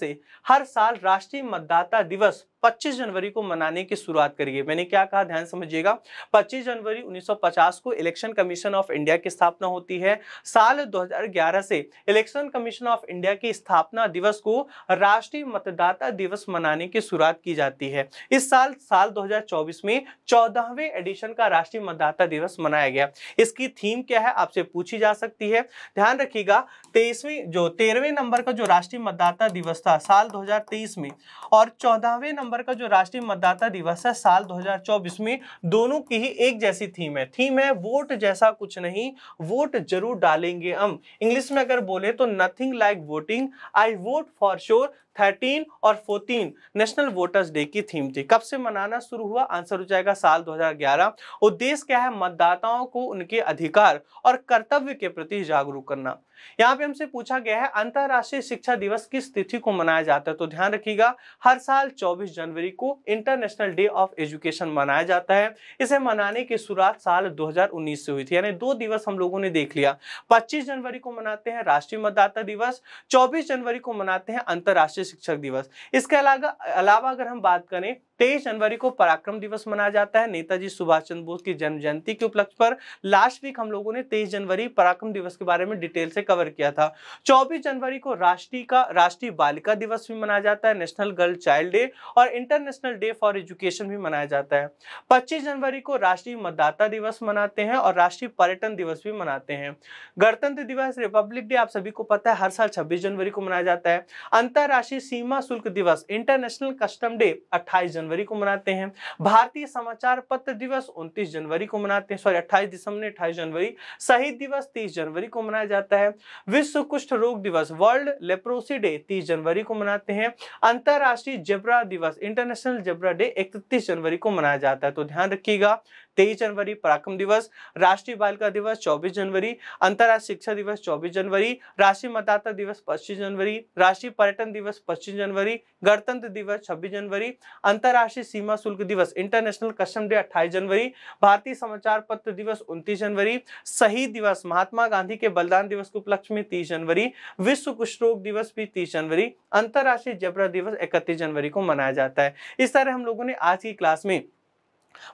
से हर साल राष्ट्रीय मतदाता दिवस 25 जनवरी को मनाने की शुरुआत करिए मैंने क्या कहा ध्यान समझिएगा 25 जनवरी 1950 को इलेक्शन कमीशन ऑफ इंडिया की स्थापना होती है साल 2011 से इलेक्शन कमीशन ऑफ इंडिया की स्थापना दिवस को राष्ट्रीय मतदाता दिवस मनाने की शुरुआत की जाती है इस साल साल 2024 में चौदहवें एडिशन का राष्ट्रीय मतदाता दिवस मनाया गया इसकी थीम क्या है आपसे पूछी जा सकती है ध्यान रखिएगा तेईसवीं जो तेरहवें नंबर का जो राष्ट्रीय मतदाता दिवस था साल दो में और चौदहवें नंबर नवंबर का जो राष्ट्रीय मतदाता दिवस है साल 2024 में दोनों की ही एक जैसी थीम है थीम है वोट जैसा कुछ नहीं वोट जरूर डालेंगे हम इंग्लिश में अगर बोले तो nothing like voting I vote for sure thirteen और फोर्टीन नेशनल वोटर्स डे की थीम थी कब से मनाना शुरू हुआ आंसर हो जाएगा साल 2011 उद्देश्य क्या है मतदाताओं को उनके अधिकार और कर्तव्य के प्रति जागरूक करना यहाँ पे हमसे पूछा गया है अंतरराष्ट्रीय शिक्षा दिवस किस तिथि को मनाया जाता है तो ध्यान रखिएगा हर साल 24 जनवरी को इंटरनेशनल डे ऑफ एजुकेशन मनाया जाता है इसे मनाने की शुरुआत साल 2019 से हुई थी यानी दो दिवस हम लोगों ने देख लिया 25 जनवरी को मनाते हैं राष्ट्रीय मतदाता दिवस 24 जनवरी को मनाते हैं अंतर्राष्ट्रीय शिक्षक दिवस इसके अलावा अलावा अगर हम बात करें तेईस जनवरी को पराक्रम दिवस मनाया जाता है नेताजी सुभाष चंद्र बोस की जन्म जयंती के उपलक्ष्य पर लास्ट वीक हम लोगों ने तेईस जनवरी पराक्रम दिवस के बारे में डिटेल से कवर किया था चौबीस जनवरी को राष्ट्रीय का राष्ट्रीय बालिका दिवस भी मनाया जाता है नेशनल गर्ल चाइल्ड डे और इंटरनेशनल डे फॉर एजुकेशन भी मनाया जाता है पच्चीस जनवरी को राष्ट्रीय मतदाता दिवस मनाते हैं और राष्ट्रीय पर्यटन दिवस भी मनाते हैं गणतंत्र दिवस रिपब्लिक डे आप सभी को पता है हर साल छब्बीस जनवरी को मनाया जाता है अंतर्राष्ट्रीय सीमा शुल्क दिवस इंटरनेशनल कस्टम डे अट्ठाईस जनवरी जनवरी को मनाते हैं भारतीय समाचार पत्र दिवस 29 जनवरी को मनाते हैं सॉरी अट्ठाईस दिसंबर ने अट्ठाईस जनवरी शहीद दिवस 30 जनवरी को मनाया जाता है विश्व कुष्ठ रोग दिवस वर्ल्ड लेप्रोसी डे 30 जनवरी को मनाते हैं अंतर्राष्ट्रीय जबरा दिवस इंटरनेशनल जबरा डे इकतीस जनवरी को मनाया जाता है तो ध्यान रखिएगा तेईस जनवरी पराक्रम दिवस राष्ट्रीय बालिका दिवस चौबीस जनवरी अंतर्राष्ट्रीय शिक्षा दिवस चौबीस जनवरी राष्ट्रीय मतदाता दिवस पच्चीस जनवरी राष्ट्रीय पर्यटन दिवस पच्चीस जनवरी गणतंत्र दिवस छब्बीस जनवरी अंतर्राष्ट्रीय सीमा शुल्क दिवस इंटरनेशनल कस्टम डे अट्ठाईस जनवरी भारतीय समाचार पत्र दिवस उन्तीस जनवरी शहीद दिवस महात्मा गांधी के बलिदान दिवस के उपलक्ष्य में तीस जनवरी विश्व कुष्ठ रोग दिवस भी तीस जनवरी अंतर्राष्ट्रीय जबरा दिवस इकतीस जनवरी को मनाया जाता है इस तरह हम लोगों ने आज की क्लास में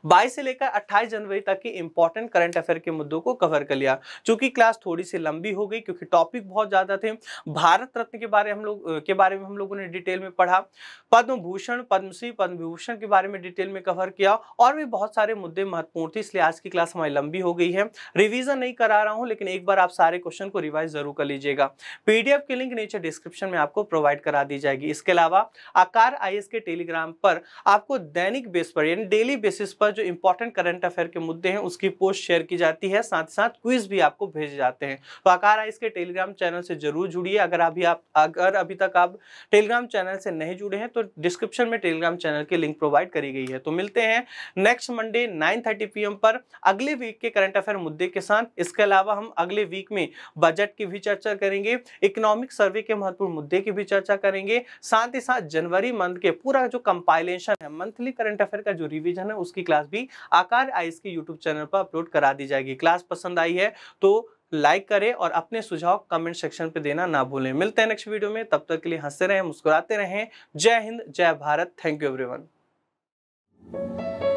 बाईस से लेकर 28 जनवरी तक के इंपॉर्टेंट करंट अफेयर के मुद्दों को कवर कर लिया चूंकि क्लास थोड़ी सी लंबी हो गई क्योंकि टॉपिक बहुत ज़्यादा थे भारत रत्न के बारे हम लोग के बारे में हम लोगों ने डिटेल में पढ़ा पद्म भूषण पद्मश्री पद्म विभूषण के बारे में डिटेल में कवर किया और भी बहुत सारे मुद्दे महत्वपूर्ण थे इसलिए आज की क्लास हमारी लंबी हो गई है रिविजन नहीं करा रहा हूँ लेकिन एक बार आप सारे क्वेश्चन को रिवाइज जरूर कर लीजिएगा पीडीएफ की लिंक नीचे डिस्क्रिप्शन में आपको प्रोवाइड करा दी जाएगी इसके अलावा आकार आई के टेलीग्राम पर आपको दैनिक बेस पर यानी डेली बेसिस जिस पर जो इंपॉर्टेंट करंट अफेयर के मुद्दे हैं उसकी पोस्ट शेयर की जाती है साथ साथ क्विज भी आपको भेजे जाते हैं तो आकार आइस के टेलीग्राम चैनल से जरूर जुड़िए अगर अभी आप अगर अभी तक आप टेलीग्राम चैनल से नहीं जुड़े हैं तो डिस्क्रिप्शन में टेलीग्राम चैनल की लिंक प्रोवाइड करी गई है तो मिलते हैं नेक्स्ट मंडे नाइन थर्टी पर अगले वीक के करंट अफेयर मुद्दे के साथ इसके अलावा हम अगले वीक में बजट की भी चर्चा करेंगे इकोनॉमिक सर्वे के महत्वपूर्ण मुद्दे की भी चर्चा करेंगे साथ ही साथ जनवरी मंथ के पूरा जो कंपाइलेशन है मंथली करंट अफेयर का जो रिविजन है उसकी की क्लास भी आकार आई के यूट्यूब चैनल पर अपलोड करा दी जाएगी क्लास पसंद आई है तो लाइक करें और अपने सुझाव कमेंट सेक्शन पे देना ना भूलें मिलते हैं नेक्स्ट वीडियो में तब तक के लिए हंसते रहें मुस्कुराते रहें जय हिंद जय भारत थैंक यू एवरीवन